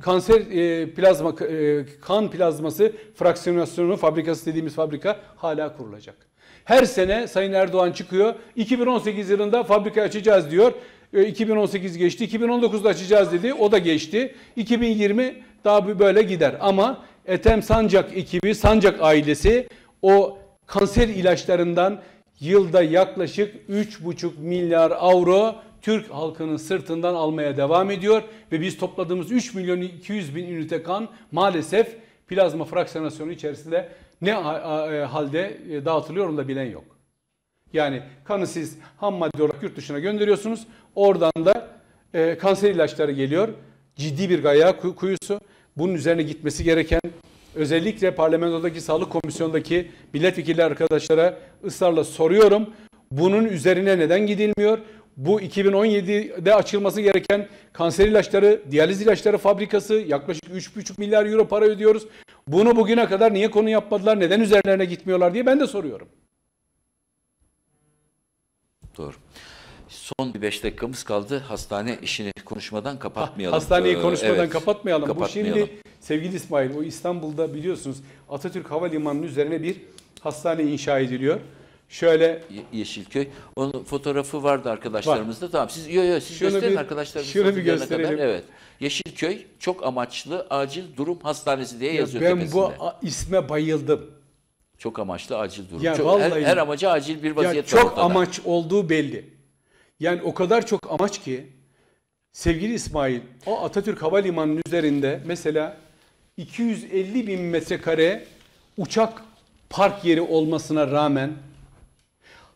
kanser e, plazma e, kan plazması fraksiyonasyonu fabrikası dediğimiz fabrika hala kurulacak. Her sene Sayın Erdoğan çıkıyor. 2018 yılında fabrika açacağız diyor. 2018 e, geçti. 2019'da açacağız dedi. O da geçti. 2020 daha böyle gider. Ama Etem Sancak ekibi, Sancak ailesi o kanser ilaçlarından yılda yaklaşık 3,5 milyar avro Türk halkının sırtından almaya devam ediyor. Ve biz topladığımız 3 milyon 200 bin ünite kan maalesef plazma fraksiyonasyon içerisinde ne e, halde e, dağıtılıyor onu da bilen yok. Yani kanı siz ham madde olarak yurt dışına gönderiyorsunuz. Oradan da e, kanser ilaçları geliyor. Ciddi bir gaya kuyusu. Bunun üzerine gitmesi gereken özellikle parlamentodaki sağlık komisyonundaki milletvekili arkadaşlara ısrarla soruyorum. Bunun üzerine neden gidilmiyor? bu 2017'de açılması gereken kanser ilaçları, diyaliz ilaçları fabrikası yaklaşık 3,5 milyar euro para ödüyoruz. Bunu bugüne kadar niye konu yapmadılar, neden üzerlerine gitmiyorlar diye ben de soruyorum. Doğru. Son bir beş dakikamız kaldı. Hastane işini konuşmadan kapatmayalım. Ah, hastaneyi ee, konuşmadan evet, kapatmayalım. kapatmayalım. Bu şimdi sevgili İsmail o İstanbul'da biliyorsunuz Atatürk Havalimanı'nın üzerine bir hastane inşa ediliyor. Şöyle Yeşilköy. Onun fotoğrafı vardı arkadaşlarımızda. Tamam siz yo yo siz Şunu gösterin bir- şunu bir hatırlayana kadar Evet. Yeşilköy çok amaçlı acil durum hastanesi diye yazıyor ben tepesinde. bu isme bayıldım. Çok amaçlı acil durum. Ya Çok- her, vallahi- her amaca acil bir vaziyet Ya çok ortada. amaç olduğu belli. Yani o kadar çok amaç ki sevgili İsmail o Atatürk Havalimanı'nın üzerinde mesela 250 bin metrekare uçak park yeri olmasına rağmen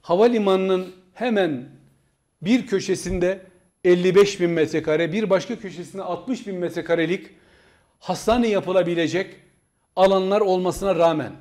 havalimanının hemen bir köşesinde 55 bin metrekare, bir başka köşesinde 60 bin metrekarelik hastane yapılabilecek alanlar olmasına rağmen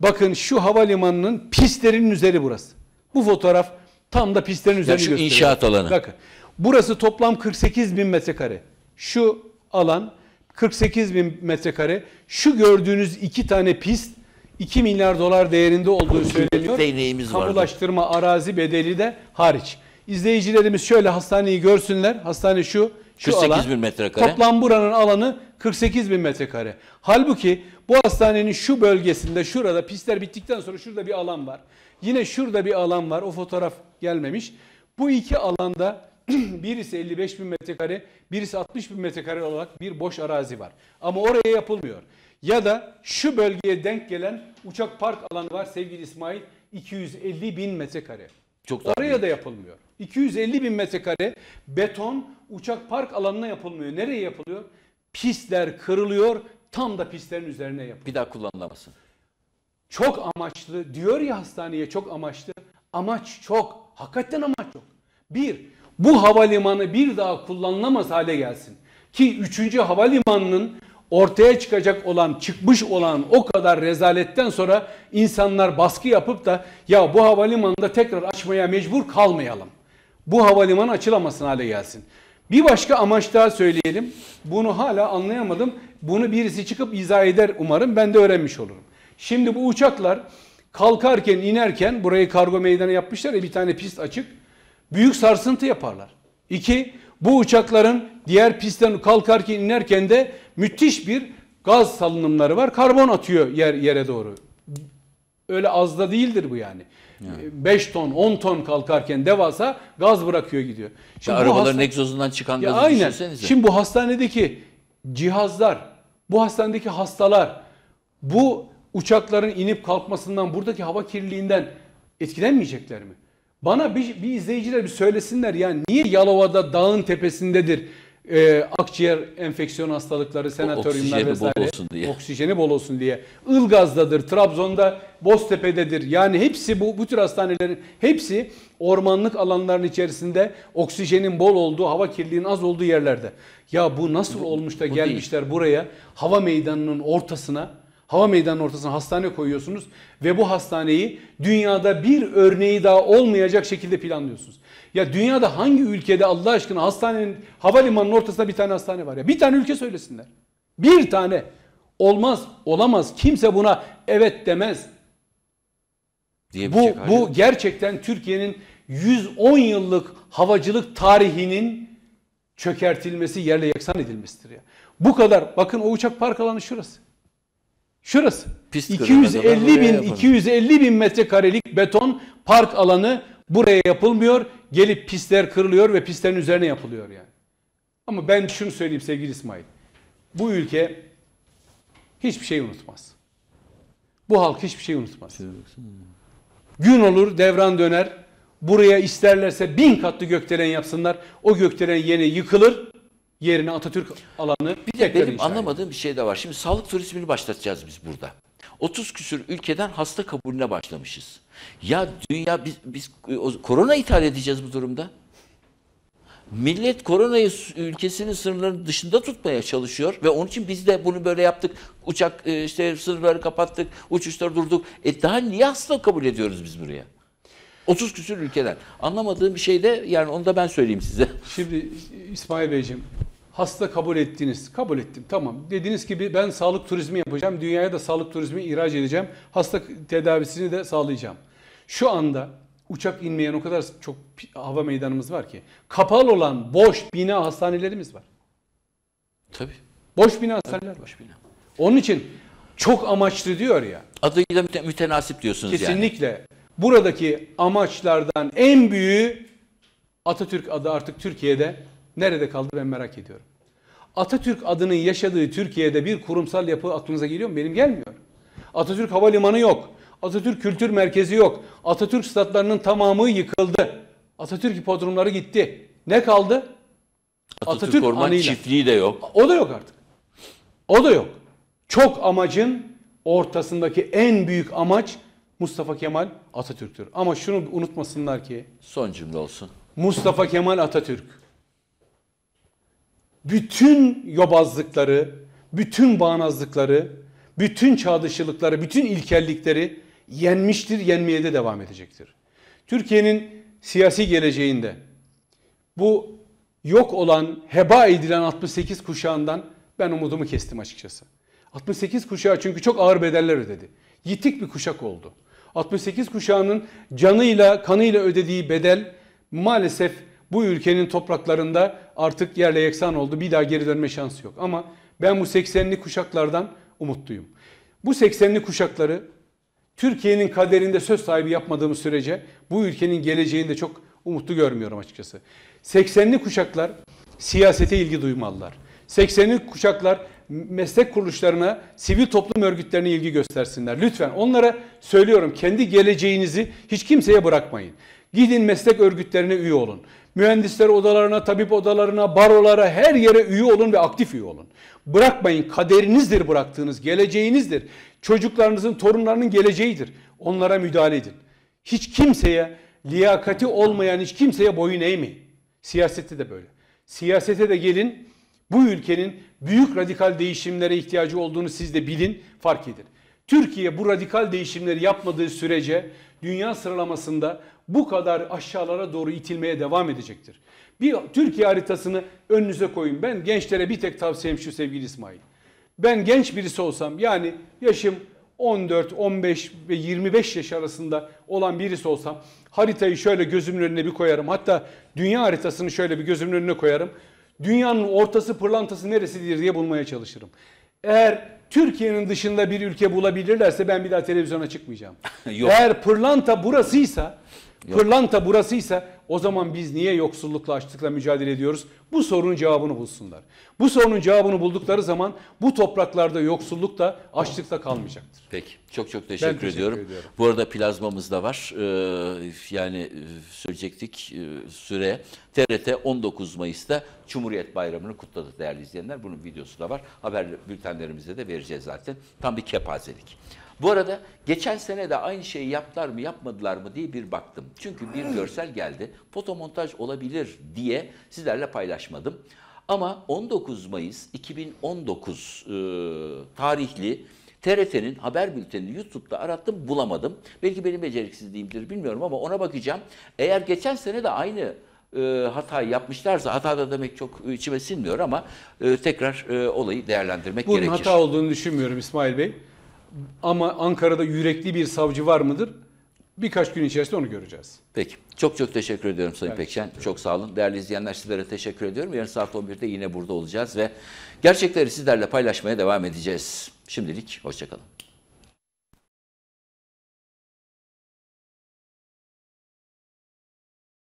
bakın şu havalimanının pistlerinin üzeri burası. Bu fotoğraf tam da pistlerin üzerini gösteriyor. inşaat alanı. Bakın burası toplam 48 bin metrekare. Şu alan 48 bin metrekare. Şu gördüğünüz iki tane pist 2 milyar dolar değerinde olduğu söyleniyor. Kamulaştırma vardı. arazi bedeli de hariç. İzleyicilerimiz şöyle hastaneyi görsünler. Hastane şu, şu 48 alan. bin metrekare. Toplam buranın alanı 48 bin metrekare. Halbuki bu hastanenin şu bölgesinde şurada pistler bittikten sonra şurada bir alan var. Yine şurada bir alan var. O fotoğraf gelmemiş. Bu iki alanda birisi 55 bin metrekare, birisi 60 bin metrekare olarak bir boş arazi var. Ama oraya yapılmıyor ya da şu bölgeye denk gelen uçak park alanı var sevgili İsmail 250 bin metrekare. Çok Oraya da yapılmıyor. 250 bin metrekare beton uçak park alanına yapılmıyor. Nereye yapılıyor? Pistler kırılıyor tam da pistlerin üzerine yapılıyor. Bir daha kullanılamasın. Çok amaçlı diyor ya hastaneye çok amaçlı. Amaç çok. Hakikaten amaç çok. Bir, bu havalimanı bir daha kullanılamaz hale gelsin. Ki 3. havalimanının ortaya çıkacak olan, çıkmış olan o kadar rezaletten sonra insanlar baskı yapıp da ya bu havalimanını da tekrar açmaya mecbur kalmayalım. Bu havalimanı açılamasın hale gelsin. Bir başka amaç daha söyleyelim. Bunu hala anlayamadım. Bunu birisi çıkıp izah eder umarım. Ben de öğrenmiş olurum. Şimdi bu uçaklar kalkarken inerken burayı kargo meydanı yapmışlar ya bir tane pist açık. Büyük sarsıntı yaparlar. İki, bu uçakların diğer pistten kalkarken inerken de müthiş bir gaz salınımları var. Karbon atıyor yer, yere doğru. Öyle az da değildir bu yani. yani. ton, 10 ton kalkarken devasa gaz bırakıyor gidiyor. Şimdi ya arabaların hasta... egzozundan çıkan gazı aynen. düşünsenize. Şimdi bu hastanedeki cihazlar, bu hastanedeki hastalar, bu uçakların inip kalkmasından, buradaki hava kirliliğinden etkilenmeyecekler mi? Bana bir, bir izleyiciler bir söylesinler yani niye Yalova'da dağın tepesindedir? e, akciğer enfeksiyon hastalıkları, senatoryumlar oksijeni vesaire. Bol olsun diye. Oksijeni bol olsun diye. Ilgaz'dadır, Trabzon'da, Boztepe'dedir. Yani hepsi bu, bu tür hastanelerin hepsi ormanlık alanların içerisinde oksijenin bol olduğu, hava kirliliğinin az olduğu yerlerde. Ya bu nasıl bu, olmuş da bu gelmişler değil. buraya hava meydanının ortasına Hava meydanının ortasına hastane koyuyorsunuz ve bu hastaneyi dünyada bir örneği daha olmayacak şekilde planlıyorsunuz. Ya dünyada hangi ülkede Allah aşkına hastanenin havalimanının ortasında bir tane hastane var ya. Bir tane ülke söylesinler. Bir tane. Olmaz, olamaz. Kimse buna evet demez. Bu, bu gerçekten Türkiye'nin 110 yıllık havacılık tarihinin çökertilmesi, yerle yeksan edilmesidir ya. Bu kadar. Bakın o uçak park alanı şurası. Şurası. Pist 250 bin, 250 bin metrekarelik beton park alanı buraya yapılmıyor gelip pisler kırılıyor ve pislerin üzerine yapılıyor yani. Ama ben şunu söyleyeyim sevgili İsmail. Bu ülke hiçbir şey unutmaz. Bu halk hiçbir şey unutmaz. Gün olur devran döner. Buraya isterlerse bin katlı gökdelen yapsınlar. O gökdelen yeni yıkılır. Yerine Atatürk alanı bir de benim anlamadığım bir şey de var. Şimdi sağlık turizmini başlatacağız biz burada. 30 küsür ülkeden hasta kabulüne başlamışız. Ya dünya biz, biz korona ithal edeceğiz bu durumda. Millet koronayı ülkesinin sınırlarının dışında tutmaya çalışıyor ve onun için biz de bunu böyle yaptık. Uçak e, işte sınırları kapattık, uçuşları durduk. E daha niye hasta kabul ediyoruz biz buraya? 30 küsür ülkeden. Anlamadığım bir şey de yani onu da ben söyleyeyim size. Şimdi İsmail Beyciğim hasta kabul ettiniz. Kabul ettim tamam. dediniz gibi ben sağlık turizmi yapacağım. Dünyaya da sağlık turizmi ihraç edeceğim. Hasta tedavisini de sağlayacağım. Şu anda uçak inmeyen o kadar çok hava meydanımız var ki. Kapalı olan boş bina hastanelerimiz var. Tabii. Boş bina hastaneler Tabii, boş bina. Onun için çok amaçlı diyor ya. Adıyla müte mütenasip diyorsunuz kesinlikle. yani. Kesinlikle. Buradaki amaçlardan en büyüğü Atatürk adı artık Türkiye'de Nerede kaldı ben merak ediyorum. Atatürk adının yaşadığı Türkiye'de bir kurumsal yapı aklınıza geliyor mu? Benim gelmiyor. Atatürk Havalimanı yok. Atatürk Kültür Merkezi yok. Atatürk statlarının tamamı yıkıldı. Atatürk hipodromları gitti. Ne kaldı? Atatürk, Atatürk Orman anıyla. Çiftliği de yok. O da yok artık. O da yok. Çok amacın ortasındaki en büyük amaç Mustafa Kemal Atatürk'tür. Ama şunu unutmasınlar ki. Son cümle olsun. Mustafa Kemal Atatürk bütün yobazlıkları, bütün bağnazlıkları, bütün çağdışılıkları, bütün ilkellikleri yenmiştir, yenmeye de devam edecektir. Türkiye'nin siyasi geleceğinde bu yok olan, heba edilen 68 kuşağından ben umudumu kestim açıkçası. 68 kuşağı çünkü çok ağır bedeller ödedi. Yitik bir kuşak oldu. 68 kuşağının canıyla, kanıyla ödediği bedel maalesef bu ülkenin topraklarında artık yerle yeksan oldu. Bir daha geri dönme şansı yok. Ama ben bu 80'li kuşaklardan umutluyum. Bu 80'li kuşakları Türkiye'nin kaderinde söz sahibi yapmadığımız sürece bu ülkenin geleceğinde çok umutlu görmüyorum açıkçası. 80'li kuşaklar siyasete ilgi duymalılar. 80'li kuşaklar meslek kuruluşlarına, sivil toplum örgütlerine ilgi göstersinler. Lütfen onlara söylüyorum kendi geleceğinizi hiç kimseye bırakmayın. Gidin meslek örgütlerine üye olun. Mühendisler odalarına, tabip odalarına, barolara her yere üye olun ve aktif üye olun. Bırakmayın kaderinizdir bıraktığınız, geleceğinizdir. Çocuklarınızın, torunlarının geleceğidir. Onlara müdahale edin. Hiç kimseye liyakati olmayan hiç kimseye boyun eğmeyin. Siyasette de böyle. Siyasete de gelin bu ülkenin büyük radikal değişimlere ihtiyacı olduğunu siz de bilin, fark edin. Türkiye bu radikal değişimleri yapmadığı sürece dünya sıralamasında bu kadar aşağılara doğru itilmeye devam edecektir. Bir Türkiye haritasını önünüze koyun. Ben gençlere bir tek tavsiyem şu sevgili İsmail. Ben genç birisi olsam yani yaşım 14, 15 ve 25 yaş arasında olan birisi olsam haritayı şöyle gözümün önüne bir koyarım. Hatta dünya haritasını şöyle bir gözümün önüne koyarım. Dünyanın ortası pırlantası neresidir diye bulmaya çalışırım. Eğer Türkiye'nin dışında bir ülke bulabilirlerse ben bir daha televizyona çıkmayacağım. Yok. Eğer pırlanta burasıysa, Yok. pırlanta burasıysa o zaman biz niye yoksullukla açlıkla mücadele ediyoruz? Bu sorunun cevabını bulsunlar. Bu sorunun cevabını buldukları zaman bu topraklarda yoksulluk da açlıkta kalmayacaktır. Peki çok çok teşekkür, teşekkür ediyorum. ediyorum. Bu arada plazmamız da var. Ee, yani e, söyleyecektik e, süre. TRT 19 Mayıs'ta Cumhuriyet Bayramı'nı kutladı değerli izleyenler. Bunun videosu da var. Haber bültenlerimizde de vereceğiz zaten. Tam bir kepazelik. Bu arada geçen sene de aynı şeyi yaptılar mı yapmadılar mı diye bir baktım. Çünkü bir görsel geldi. Fotomontaj olabilir diye sizlerle paylaşmadım. Ama 19 Mayıs 2019 e, tarihli TRT'nin haber bültenini YouTube'da arattım bulamadım. Belki benim beceriksizliğimdir bilmiyorum ama ona bakacağım. Eğer geçen sene de aynı e, hata yapmışlarsa hata da demek çok içime sinmiyor ama e, tekrar e, olayı değerlendirmek Bunun gerekir. Bunun hata olduğunu düşünmüyorum İsmail Bey. Ama Ankara'da yürekli bir savcı var mıdır? Birkaç gün içerisinde onu göreceğiz. Peki. Çok çok teşekkür ediyorum Sayın ben Pekşen. Çok sağ olun. Değerli izleyenler sizlere teşekkür ediyorum. Yarın saat 11'de yine burada olacağız ve gerçekleri sizlerle paylaşmaya devam edeceğiz. Şimdilik hoşçakalın.